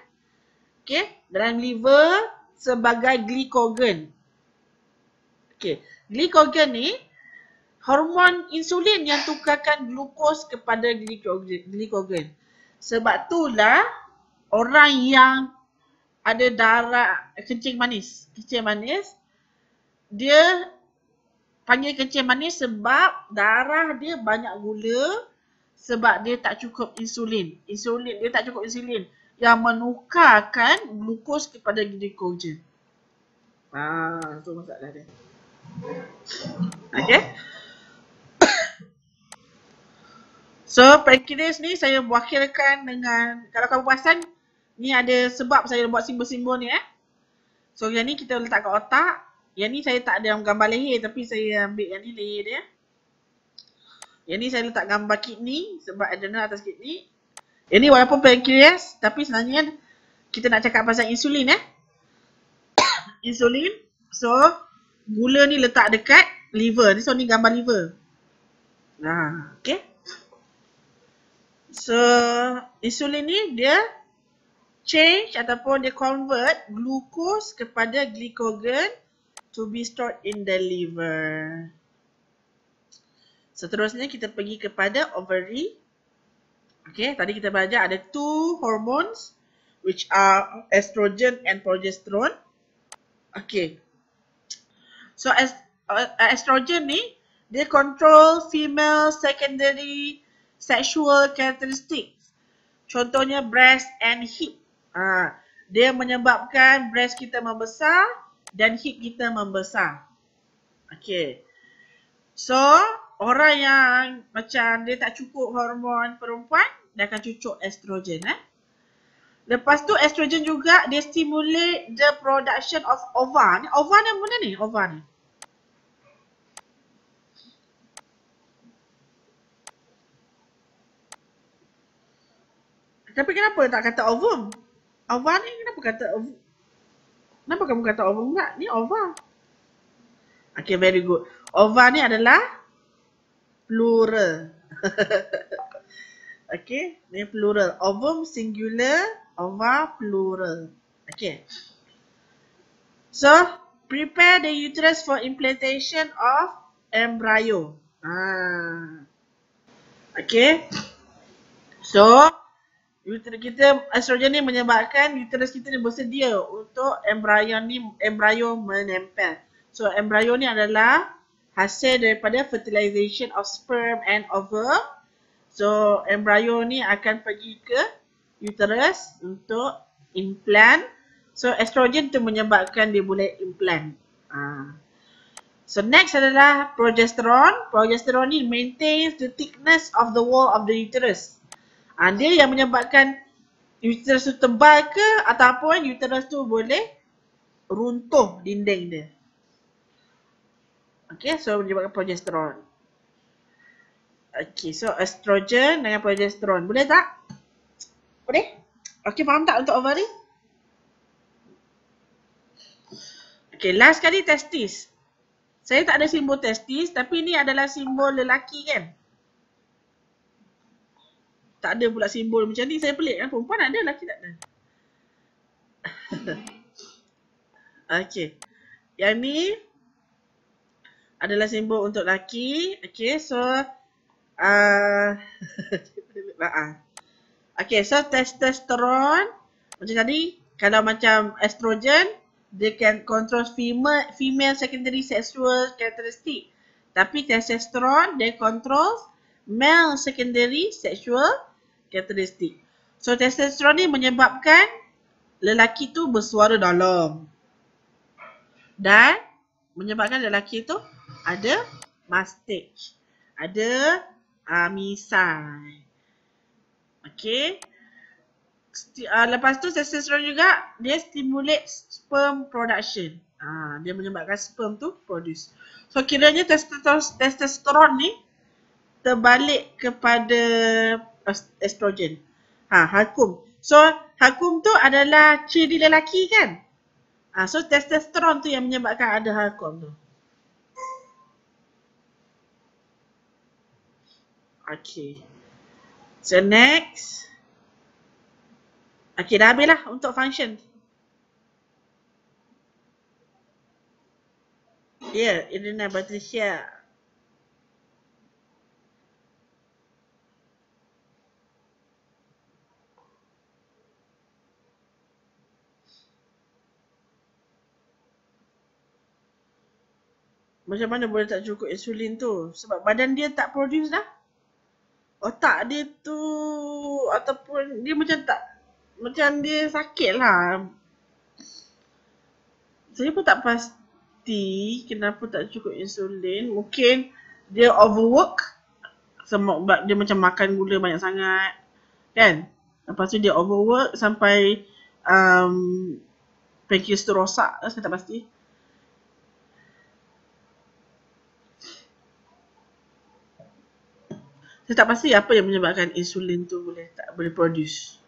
Okay, dalam liver sebagai glikogen. Okay, glikogen ni hormon insulin yang tukarkan glukos kepada glikogen. Sebab itulah orang yang ada darah kencing manis, kencing manis, dia panggil kencing manis sebab darah dia banyak gula sebab dia tak cukup insulin. Insulin dia tak cukup insulin yang menukarkan glukos kepada glikogen. Ah, ha, tu masalah dia. Okey. So, pancreas ni saya wakilkan dengan kalau kamu puasan ni ada sebab saya buat simbol-simbol ni eh. So, yang ni kita letak kat otak, yang ni saya tak ada yang gambar leher tapi saya ambil yang ni leher dia. Yang ni saya letak gambar kidney sebab adrenal atas kidney. Yang ni walaupun pancreas tapi sebenarnya kita nak cakap pasal insulin eh. insulin. So gula ni letak dekat liver. So ni gambar liver. Nah, okay. So insulin ni dia change ataupun dia convert glucose kepada glikogen to be stored in the liver. Seterusnya kita pergi kepada ovary. Okay, tadi kita belajar ada two hormones which are estrogen and progesterone. Okay. So, est uh, estrogen ni, dia control female secondary sexual characteristics. Contohnya breast and hip. Uh, dia menyebabkan breast kita membesar dan hip kita membesar. Okay. So, orang yang macam dia tak cukup hormon perempuan, dia akan cucuk estrogen. Eh? Lepas tu, estrogen juga dia stimulate the production of ova. Ni, ova ni benda ni? Ova ni. Tapi kenapa tak kata ovum? Ovum ni kenapa kata ovum? Kenapa kamu kata over pula? Ni over. Okay, very good. Over ni adalah plural. okay, ni plural. Ovum singular, over plural. Okay. So, prepare the uterus for implantation of embryo. Ah. Okay. So, uterus kita estrogen ni menyebabkan uterus kita ni bersedia untuk embrio ni embrio menempel. So embrio ni adalah hasil daripada fertilization of sperm and ovum. So embrio ni akan pergi ke uterus untuk implant. So estrogen tu menyebabkan dia boleh implant. Ha. So next adalah progesterone. Progesterone ni maintains the thickness of the wall of the uterus. Ha, dia yang menyebabkan uterus tu tebal ke ataupun uterus tu boleh runtuh dinding dia. Okay, so menyebabkan progesteron. Okay, so estrogen dengan progesteron. Boleh tak? Boleh? Okay, faham tak untuk ovari? Okay, last kali testis. Saya tak ada simbol testis tapi ni adalah simbol lelaki kan? tak ada pula simbol macam ni saya pelik kan perempuan ada lelaki tak ada okey yang ni adalah simbol untuk lelaki Okay so ah uh, okey so uh, ah, ah. testosterone macam tadi kalau macam estrogen they can control female female secondary sexual characteristic tapi testosterone they control male secondary sexual karakteristik. So testosterone ni menyebabkan lelaki tu bersuara dalam. Dan menyebabkan lelaki tu ada mastic. Ada amisai. Ah, okay. St uh, ah, lepas tu testosterone juga dia stimulate sperm production. Ha, dia menyebabkan sperm tu produce. So kiranya testosterone ni terbalik kepada estrogen. Ha, hakum. So, hakum tu adalah ciri lelaki kan? Ha, so, testosterone tu yang menyebabkan ada hakum tu. Okay. So, next. Okay, dah habislah untuk function. Yeah, Irina Patricia. macam mana boleh tak cukup insulin tu sebab badan dia tak produce dah otak dia tu ataupun dia macam tak macam dia sakit lah saya pun tak pasti kenapa tak cukup insulin mungkin dia overwork sebab dia macam makan gula banyak sangat kan lepas tu dia overwork sampai um, pancreas tu rosak saya tak pasti Saya tak pasti apa yang menyebabkan insulin tu boleh tak boleh produce.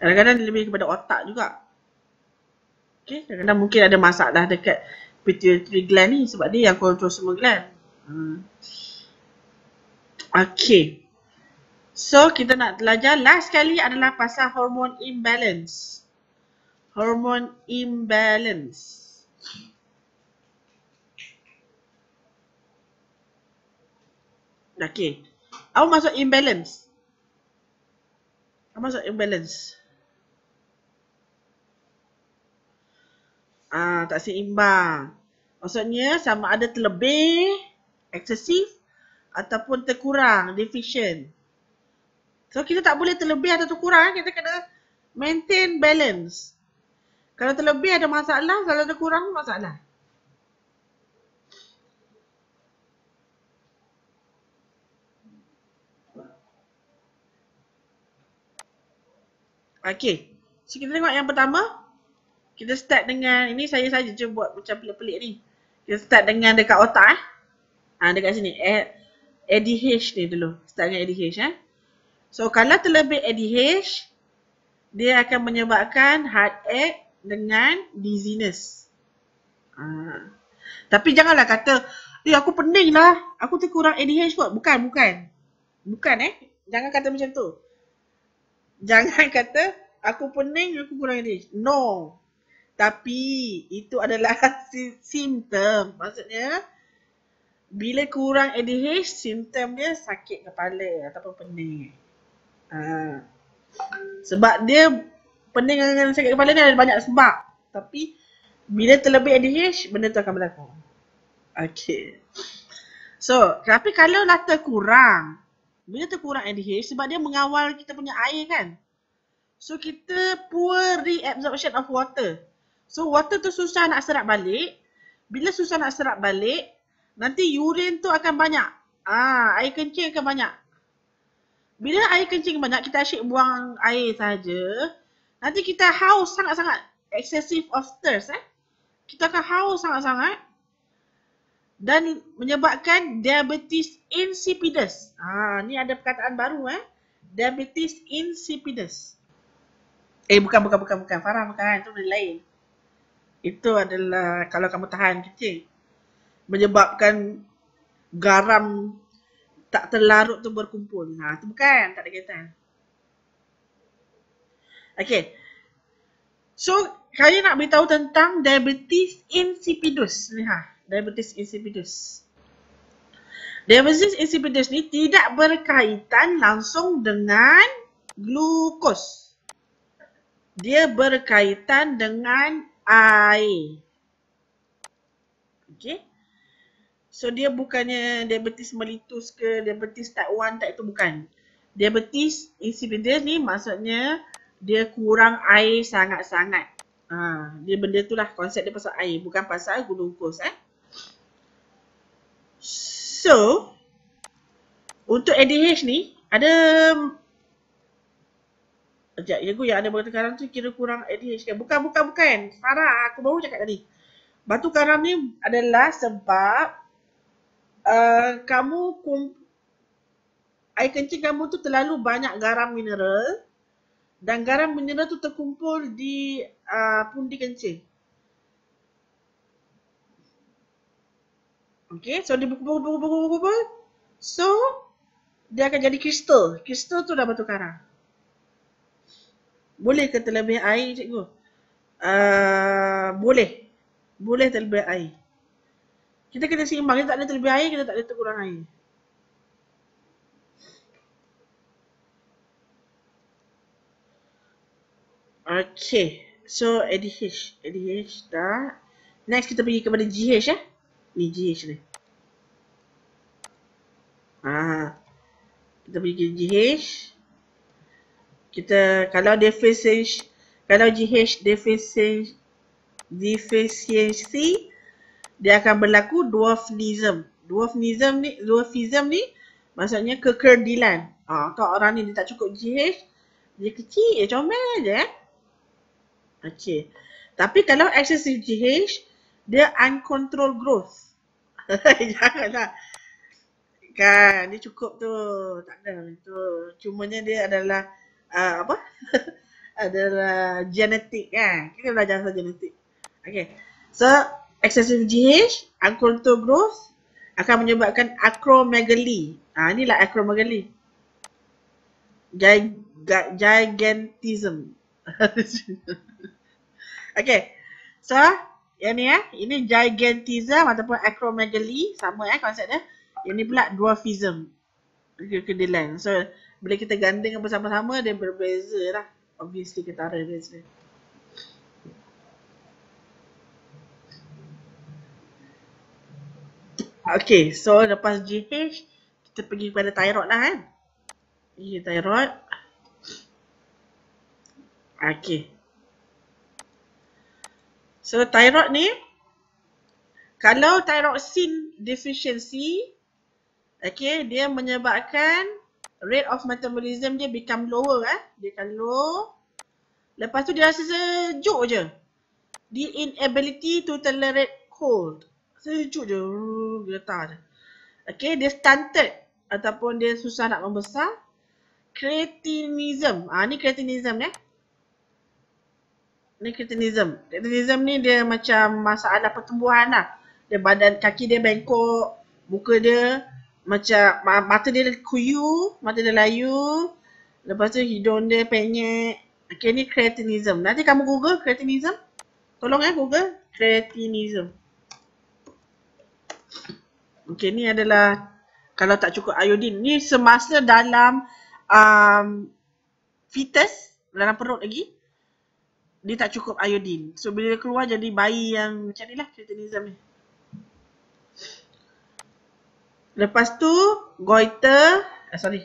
Kadang-kadang lebih kepada otak juga. Okay, kadang-kadang mungkin ada masalah dekat pituitary gland ni sebab dia yang kontrol semua gland. Hmm. Okay. So, kita nak belajar last kali adalah pasal hormon imbalance. Hormon imbalance. Okay. Awak masuk imbalance. Awak masuk imbalance. Ah, tak seimbang. Maksudnya sama ada terlebih, eksesif, ataupun terkurang, deficient. So kita tak boleh terlebih atau terkurang, kita kena maintain balance. Kalau terlebih ada masalah, kalau terkurang masalah. Okey. So kita tengok yang pertama. Kita start dengan ini saya saja je buat macam pelik-pelik ni. Kita start dengan dekat otak eh. Ha, dekat sini. ADH ni dulu. Start dengan ADH eh. So kalau terlebih ADH, dia akan menyebabkan heart ache dengan dizziness. Ha. Tapi janganlah kata, eh aku pening lah. Aku terkurang ADH kot. Bukan, bukan. Bukan eh. Jangan kata macam tu. Jangan kata aku pening, aku kurang energy. No. Tapi itu adalah simptom. Maksudnya bila kurang ADH, simptom dia sakit kepala ataupun pening. Uh, sebab dia pening dengan sakit kepala ni ada banyak sebab. Tapi bila terlebih ADH, benda tu akan berlaku. Okay. So, tapi kalau latar kurang, bila tu kurang NADH sebab dia mengawal kita punya air kan. So kita poor reabsorption of water. So water tu susah nak serap balik. Bila susah nak serap balik, nanti urine tu akan banyak. Ah, air kencing akan banyak. Bila air kencing banyak, kita asyik buang air saja. Nanti kita haus sangat-sangat excessive of thirst eh. Kita akan haus sangat-sangat dan menyebabkan diabetes insipidus. Ha, ni ada perkataan baru eh. Diabetes insipidus. Eh bukan bukan bukan bukan. Farah bukan itu benda lain. Itu adalah kalau kamu tahan kecil menyebabkan garam tak terlarut tu berkumpul. Ha tu bukan tak ada kaitan. Okey. So, saya nak beritahu tentang diabetes insipidus. Lihat diabetes insipidus. Diabetes insipidus ni tidak berkaitan langsung dengan glukos. Dia berkaitan dengan air. Okey. So dia bukannya diabetes mellitus ke diabetes tak 1 tak itu bukan. Diabetes insipidus ni maksudnya dia kurang air sangat-sangat. Ha, dia benda tu lah konsep dia pasal air bukan pasal glukos eh. So Untuk ADH ni Ada Sekejap, ya gue yang ada batu karam tu kira kurang ADH kan? Bukan, bukan, bukan. Farah, aku baru cakap tadi. Batu karam ni adalah sebab uh, kamu kum, air kencing kamu tu terlalu banyak garam mineral dan garam mineral tu terkumpul di uh, pundi kencing. Okay, so dia berkumpul, berkumpul, berkumpul, berkumpul. So, dia akan jadi kristal. Kristal tu dah batu karang. Boleh ke terlebih air, cikgu? Uh, boleh. Boleh terlebih air. Kita kena seimbang. Kita tak ada terlebih air, kita tak ada terkurang air. Okay. So, ADH. ADH dah. Next, kita pergi kepada GH, ya. Eh? Ni GH ni. Ha. Kita pergi GH. Kita kalau defisiensi kalau GH defisiensi, dia akan berlaku dwarfism. Dwarfism ni dwarfism ni maksudnya kekerdilan. Ah ha, kalau orang ni dia tak cukup GH dia kecil, eh, comel je eh. Okey. Tapi kalau excessive GH dia uncontrolled growth. Janganlah. Kan, dia cukup tu. Tak ada itu. nya dia adalah uh, apa? adalah genetik kan. Kita belajar pasal genetik. Okay. So, excessive GH, uncontrolled growth akan menyebabkan acromegaly. Ah, ha, inilah acromegaly. gigantism. okay. So, yang ni eh. Ini gigantism ataupun acromegaly. Sama eh konsep dia. Yang ni pula dwarfism. Kekedelan. So, bila kita gandingkan apa sama dia berbeza lah. Obviously, ketara dia sebenarnya. Okay, so lepas GH, kita pergi kepada thyroid lah kan. Pergi ke thyroid. Okay. So, thyroid ni, kalau thyroxine deficiency, Okay, dia menyebabkan rate of metabolism dia become lower eh. Dia akan low. Lepas tu dia rasa sejuk je. The inability to tolerate cold. Sejuk je. Geletar je. Okay, dia stunted ataupun dia susah nak membesar. Cretinism, Ah, ha, ni kretinism eh? ni. Ni cretinism Kretinism ni dia macam masalah pertumbuhan lah. Dia badan kaki dia bengkok. Muka dia macam mata dia kuyu, mata dia layu, lepas tu hidung dia penyek. Okay, ni kreatinism. Nanti kamu google kreatinism. Tolong eh google kreatinism. Okay, ni adalah kalau tak cukup iodin. Ni semasa dalam um, fetus, dalam perut lagi, dia tak cukup iodin. So, bila keluar jadi bayi yang macam ni lah kreatinism ni. Eh. Lepas tu goiter, eh, sorry.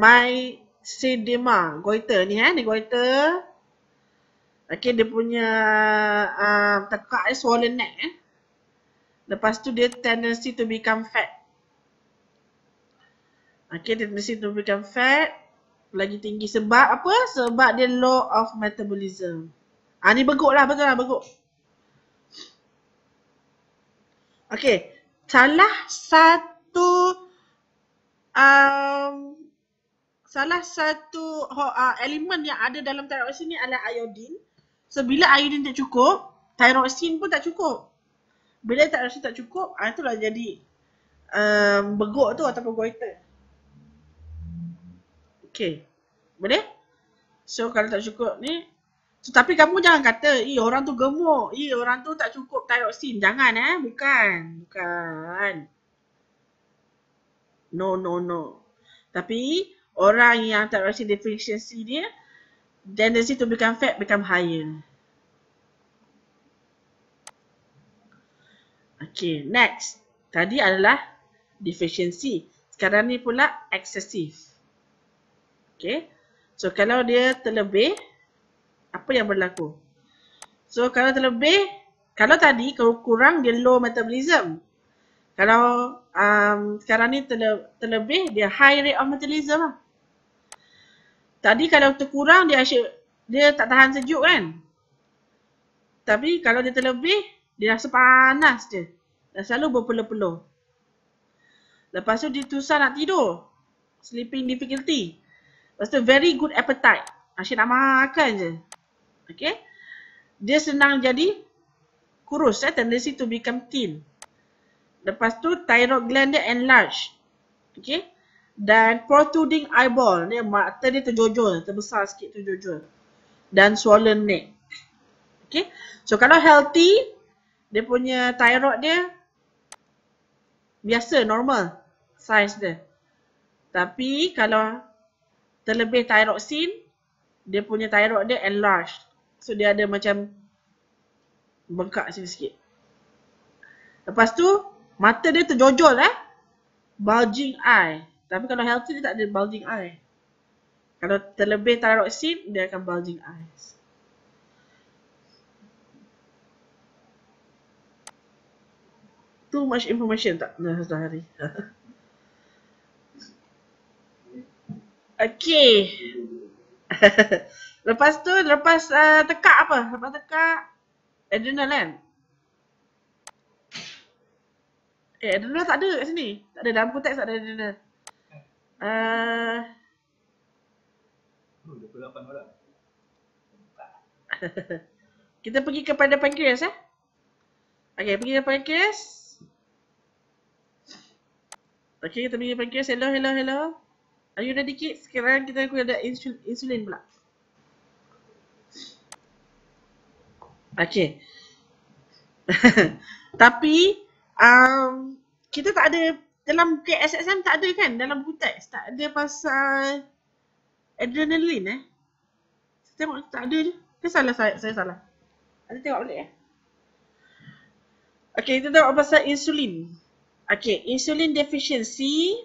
My sedema goiter ni eh, ni goiter. Okey dia punya a uh, tekak eh, swollen neck eh. Lepas tu dia tendency to become fat. Okey mesti to become fat lagi tinggi sebab apa? Sebab dia low of metabolism. Ah ni beguk lah betul lah beguk. Okey, salah satu um, salah satu uh, elemen yang ada dalam tiroxin ni adalah iodine. So bila iodine tak cukup, tiroxin pun tak cukup. Bila tiroxin tak cukup, ah itulah jadi um, beguk tu ataupun goiter. Okay. Boleh? So kalau tak cukup ni, tetapi kamu jangan kata, eh orang tu gemuk, eh orang tu tak cukup tayoksin. Jangan eh, bukan. Bukan. No, no, no. Tapi orang yang tayoksin deficiency dia, tendency to become fat, become higher. Okay, next. Tadi adalah deficiency. Sekarang ni pula excessive. Okay. So kalau dia terlebih, apa yang berlaku. So kalau terlebih, kalau tadi kalau kurang dia low metabolism. Kalau um, sekarang ni terle- terlebih dia high rate of metabolism lah. Tadi kalau terkurang dia asyik, dia tak tahan sejuk kan. Tapi kalau dia terlebih dia rasa panas je. Dan selalu berpeluh-peluh. Lepas tu dia susah nak tidur. Sleeping difficulty. Lepas tu very good appetite. Asyik nak makan je. Okay. Dia senang jadi kurus. Eh? tendensi to become thin. Lepas tu, thyroid gland dia enlarge. Okay. Dan protruding eyeball. Dia mata dia terjojol. Terbesar sikit terjojol. Dan swollen neck. Okay. So, kalau healthy, dia punya thyroid dia biasa, normal. Size dia. Tapi, kalau terlebih thyroxine, dia punya thyroid dia enlarged. So dia ada macam bengkak sikit-sikit. Lepas tu mata dia terjojol eh. Bulging eye. Tapi kalau healthy dia tak ada bulging eye. Kalau terlebih thyroxine dia akan bulging eyes. Too much information tak dah satu hari. okay. Lepas tu, lepas uh, tekak apa? Lepas tekak, adrenaline. Kan? Eh, adrenaline tak ada kat sini. Tak ada dalam kutek, tak ada adrenaline. Uh, oh, kita pergi kepada pankreas eh. Okay, pergi ke pankreas. Okay, kita pergi ke pankreas. Hello, hello, hello. Are you ready kids? Sekarang kita ada insulin, insulin pula. Okay. Tapi um, kita tak ada dalam KSSM tak ada kan dalam buku teks tak ada pasal adrenalin eh. Saya tengok tak ada je. Ke salah saya saya salah. Ada tengok balik eh. Okay, kita tengok pasal insulin. Okay, insulin deficiency.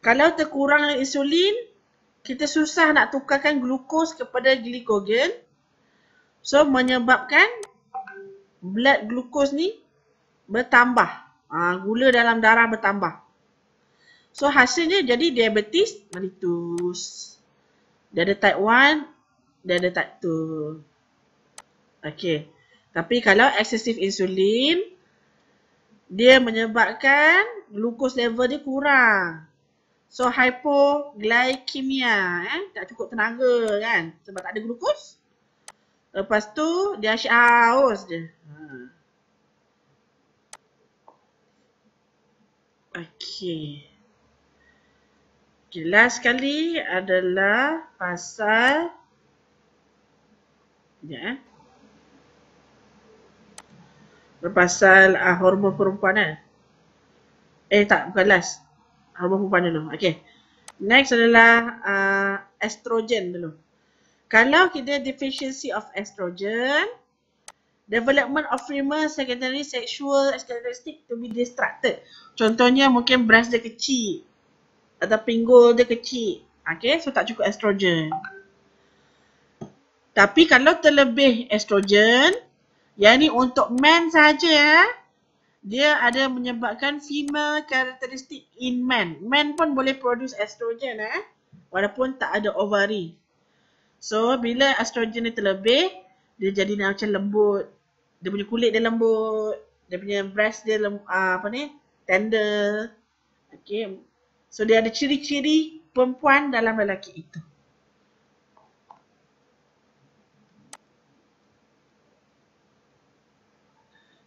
Kalau terkurang insulin, kita susah nak tukarkan glukos kepada glikogen. So menyebabkan blood glucose ni bertambah. Ha, gula dalam darah bertambah. So hasilnya jadi diabetes mellitus. Dia ada type 1, dia ada type 2. Okay. Tapi kalau excessive insulin dia menyebabkan glucose level dia kurang. So hypoglycemia eh tak cukup tenaga kan sebab tak ada glucose. Lepas tu dia asyik haus je. Okey. Okay, last sekali adalah pasal ya, eh Berpasal uh, ah, hormon perempuan eh Eh tak bukan last Hormon perempuan dulu okay Next adalah uh, estrogen dulu kalau kita deficiency of estrogen, development of female secondary sexual characteristic to be distracted. Contohnya mungkin breast dia kecil atau pinggul dia kecil. Okay, so tak cukup estrogen. Tapi kalau terlebih estrogen, yang ni untuk men saja dia ada menyebabkan female characteristic in men. Men pun boleh produce estrogen eh? walaupun tak ada ovari. So bila estrogen dia terlebih, dia jadi macam lembut. Dia punya kulit dia lembut, dia punya breast dia lembut, uh, ah, apa ni? tender. Okay. So dia ada ciri-ciri perempuan dalam lelaki itu.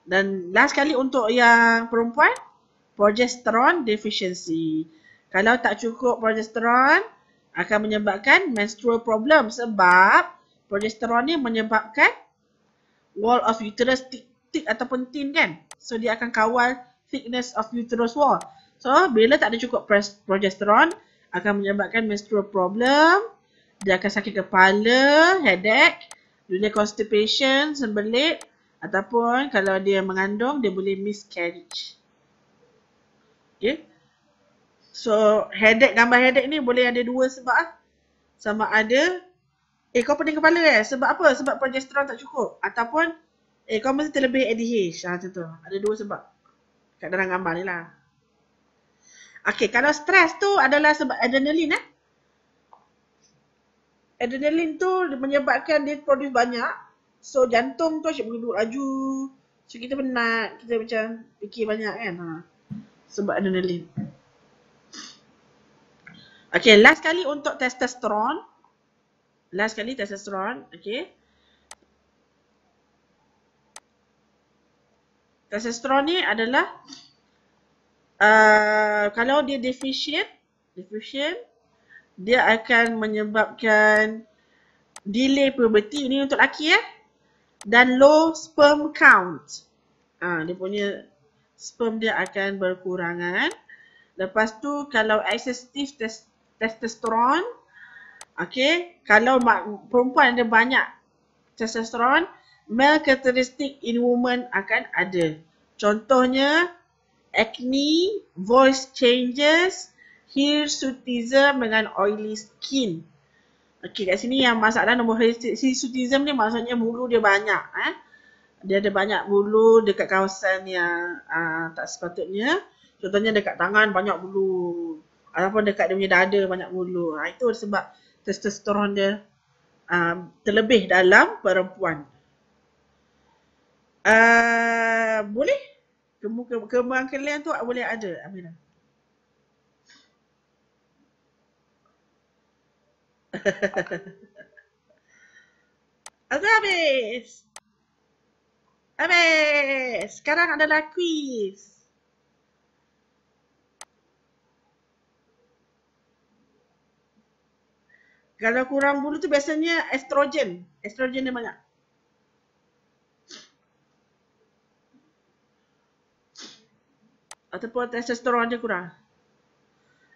Dan last kali untuk yang perempuan, progesterone deficiency. Kalau tak cukup progesterone, akan menyebabkan menstrual problem sebab progesteron ni menyebabkan wall of uterus thick, thick ataupun thin kan. So dia akan kawal thickness of uterus wall. So bila tak ada cukup progesteron akan menyebabkan menstrual problem, dia akan sakit kepala, headache, dunia constipation, sembelit ataupun kalau dia mengandung dia boleh miscarriage. Okay. So headache, gambar headache ni boleh ada dua sebab lah. Sama ada, eh kau pening kepala eh? Sebab apa? Sebab progesterone tak cukup. Ataupun, eh kau mesti terlebih ADH. Ha, ah, macam tu. Ada dua sebab. Kat dalam gambar ni lah. Okay, kalau stres tu adalah sebab adrenaline eh. Adrenaline tu menyebabkan dia produce banyak. So jantung tu asyik berduduk laju. So kita penat, kita macam fikir banyak kan. Ha. Sebab adrenaline. Okay, last kali untuk testosterone. Last kali testosterone, okay. Testosterone ni adalah uh, kalau dia deficient, deficient, dia akan menyebabkan delay puberty ni untuk lelaki Eh? Dan low sperm count. Ha, dia punya sperm dia akan berkurangan. Lepas tu kalau excessive test, testosterone. Okey, kalau mak, perempuan ada banyak testosterone, male characteristic in woman akan ada. Contohnya acne, voice changes, hirsutism dengan oily skin. Okey, kat sini yang masalah nombor hirsutism ni maksudnya bulu dia banyak eh. Dia ada banyak bulu dekat kawasan yang uh, tak sepatutnya. Contohnya dekat tangan banyak bulu ataupun dekat dia punya dada banyak bulu. Ha, itu sebab testosteron dia um, terlebih dalam perempuan. Uh, boleh? Kemang kelian tu boleh ada Amina. Okey habis. Habis. Sekarang adalah quiz. Kalau kurang bulu tu biasanya estrogen. Estrogen dia banyak. Ataupun testosterone dia kurang.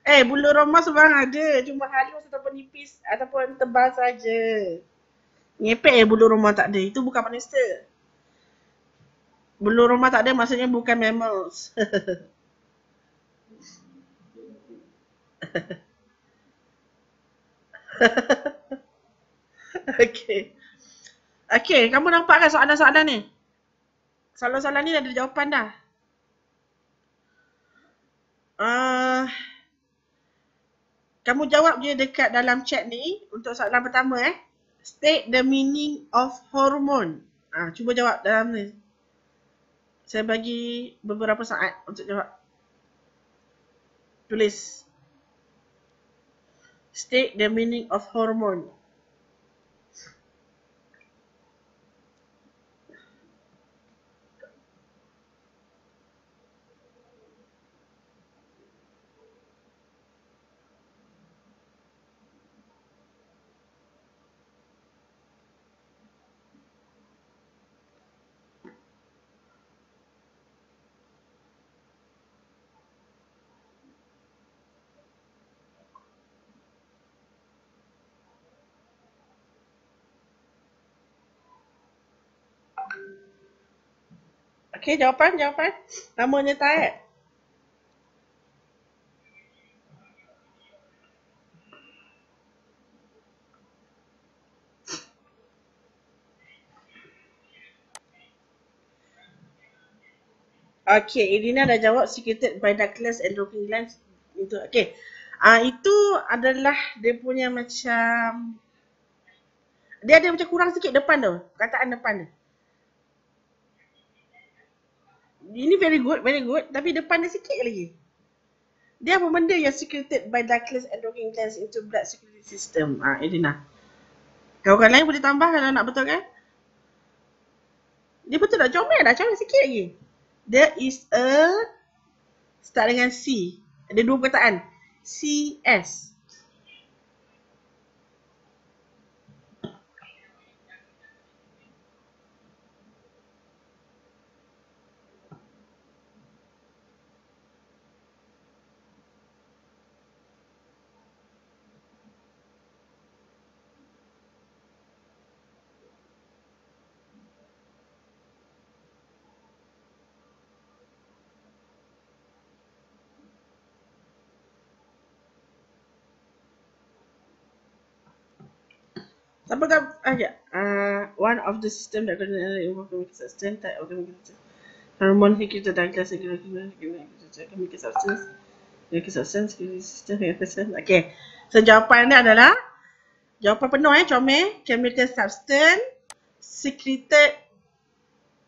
Eh, bulu rumah sebarang ada. Cuma halus ataupun nipis ataupun tebal saja. Ngepek eh bulu rumah tak ada. Itu bukan manusia. Bulu rumah tak ada maksudnya bukan mammals. okay. Okay, kamu nampak kan soalan-soalan ni? Soalan-soalan ni ada jawapan dah. Uh, kamu jawab je dekat dalam chat ni untuk soalan pertama eh. State the meaning of hormone. Ah, cuba jawab dalam ni. Saya bagi beberapa saat untuk jawab. Tulis state the meaning of hormone. Okey, jawapan, jawapan. Namanya Taek. Okey, Irina dah jawab secreted by Douglas and Dr. Lance itu. Okey. Ah uh, itu adalah dia punya macam dia ada macam kurang sikit depan tu, kataan depan tu. ini very good, very good. Tapi depan dia sikit lagi. Dia apa benda yang secreted by ductless endocrine glands into blood circulatory system. Ah, ha, Irina. Kawan-kawan lain boleh tambah kalau nak betul kan? Dia betul tak? Comel dah. Comel sikit lagi. There is a... Start dengan C. Ada dua perkataan. C, S. apa kan ah ya uh, one of the system that can enable improve the system that of the system hormone he kita dan kita segera kita kita kita kita kita kita kita kita kita kita kita kita kita okay so jawapan dia adalah jawapan penuh eh comel chemical substance secreted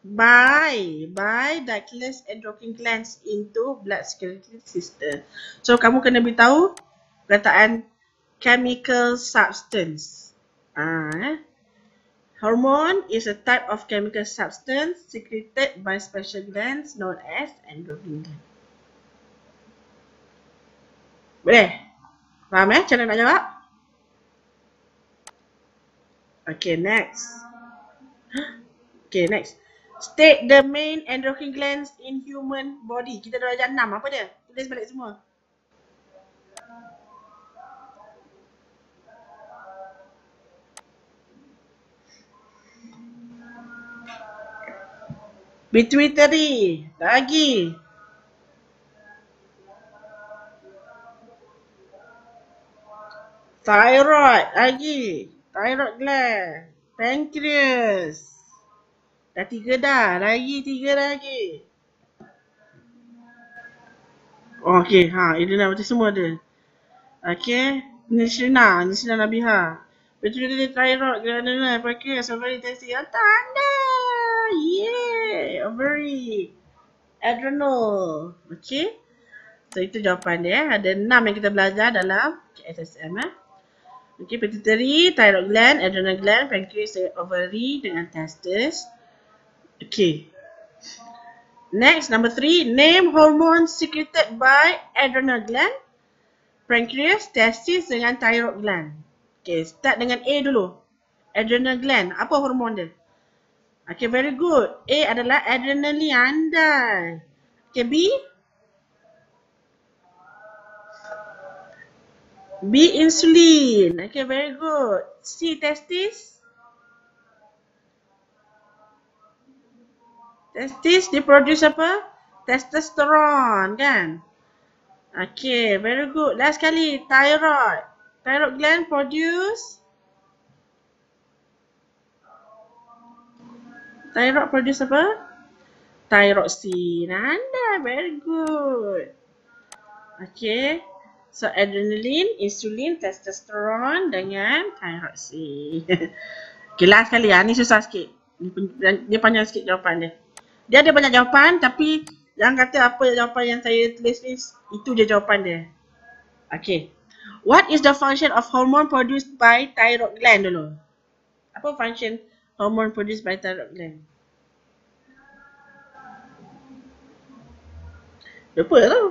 by by ductless endocrine glands into blood circulatory system. So kamu kena beritahu perkataan chemical substance. Ah, eh. Hormone is a type of chemical substance secreted by special glands known as endocrine gland. Boleh? Faham eh cara nak jawab? Okay, next. Okay, next. State the main endocrine glands in human body. Kita dah ajar enam. Apa dia? Tulis balik semua. Bituitary. Lagi. Thyroid. Lagi. Thyroid gland. Pancreas. Dah tiga dah. Lagi tiga lagi. Oh, okay. Ha. Idina macam semua ada. Okay. Nishina. Nishina Nabiha. Pituitary thyroid. Gelanana. Pancreas. Sampai di testing. Hantar anda. Yeay a very adrenal. Okay. So, itu jawapan dia. Eh. Ada enam yang kita belajar dalam SSM. Eh. Okay, pituitary, thyroid gland, adrenal gland, pancreas, ovary dengan testis. Okay. Next, number three. Name hormone secreted by adrenal gland, pancreas, testis dengan thyroid gland. Okay, start dengan A dulu. Adrenal gland. Apa hormon dia? Okay, very good. A adalah adrenaline anda. Okay, B. B insulin. Okay, very good. C testis. Testis dia produce apa? Testosterone kan? Okay, very good. Last kali, thyroid. Thyroid gland produce thyroid produce apa? Thyroxine. Anda, very good. Okay. So, adrenaline, insulin, testosterone dengan thyroxine. okay, last sekali. Ha. Ni susah sikit. Dia panjang sikit jawapan dia. Dia ada banyak jawapan tapi yang kata apa jawapan yang saya tulis ni, itu je jawapan dia. Okay. What is the function of hormone produced by thyroid gland dulu? Apa function hormone produced by thyroid gland? Apa lah. tau?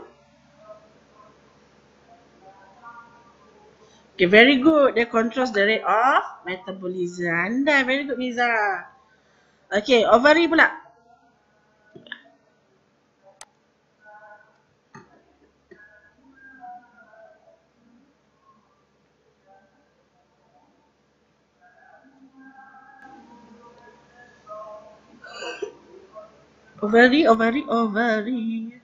Okay, very good. They controls the rate of metabolism. Anda, very good, Miza. Okay, ovary pula. Ovary, ovary, ovary.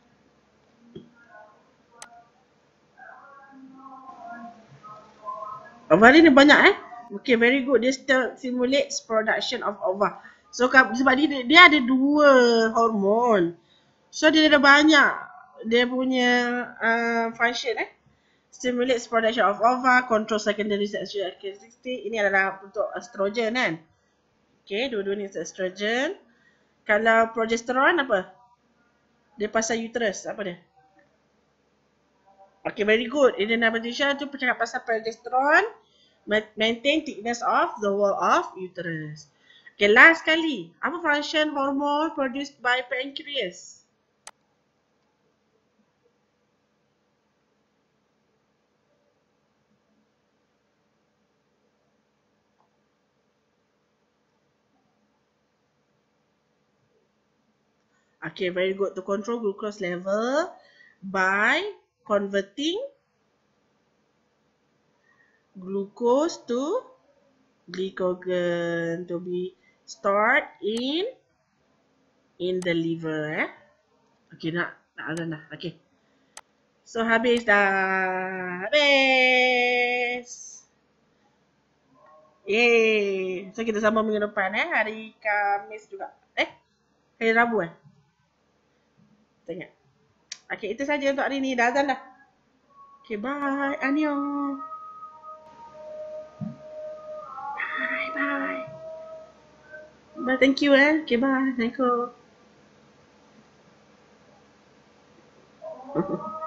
Ovari ni banyak eh. Okay, very good. Dia still simulates production of ova. So, sebab dia, dia ada dua hormon. So, dia ada banyak dia punya uh, function eh. Stimulates production of ova, control secondary sexual characteristics. Ini adalah untuk estrogen kan. Okay, dua-dua ni estrogen. Kalau progesterone apa? Dia pasal uterus. Apa dia? Okay, very good. In the navigation tu bercakap pasal progesterone maintain thickness of the wall of uterus. Okay, last kali. Apa function hormone produced by pancreas? Okay, very good. To control glucose level by converting glucose to glycogen to be stored in in the liver eh okey nak tak ada nak okay. so habis dah habis Yay. So kita sama minggu depan eh. Hari Kamis juga. Eh. Hari Rabu eh. Tengok. Okay, itu saja untuk hari ni. Dah azan dah. Okay, bye. Annyeong. Bye, bye. Bye, thank you eh. Okay, bye. Thank you.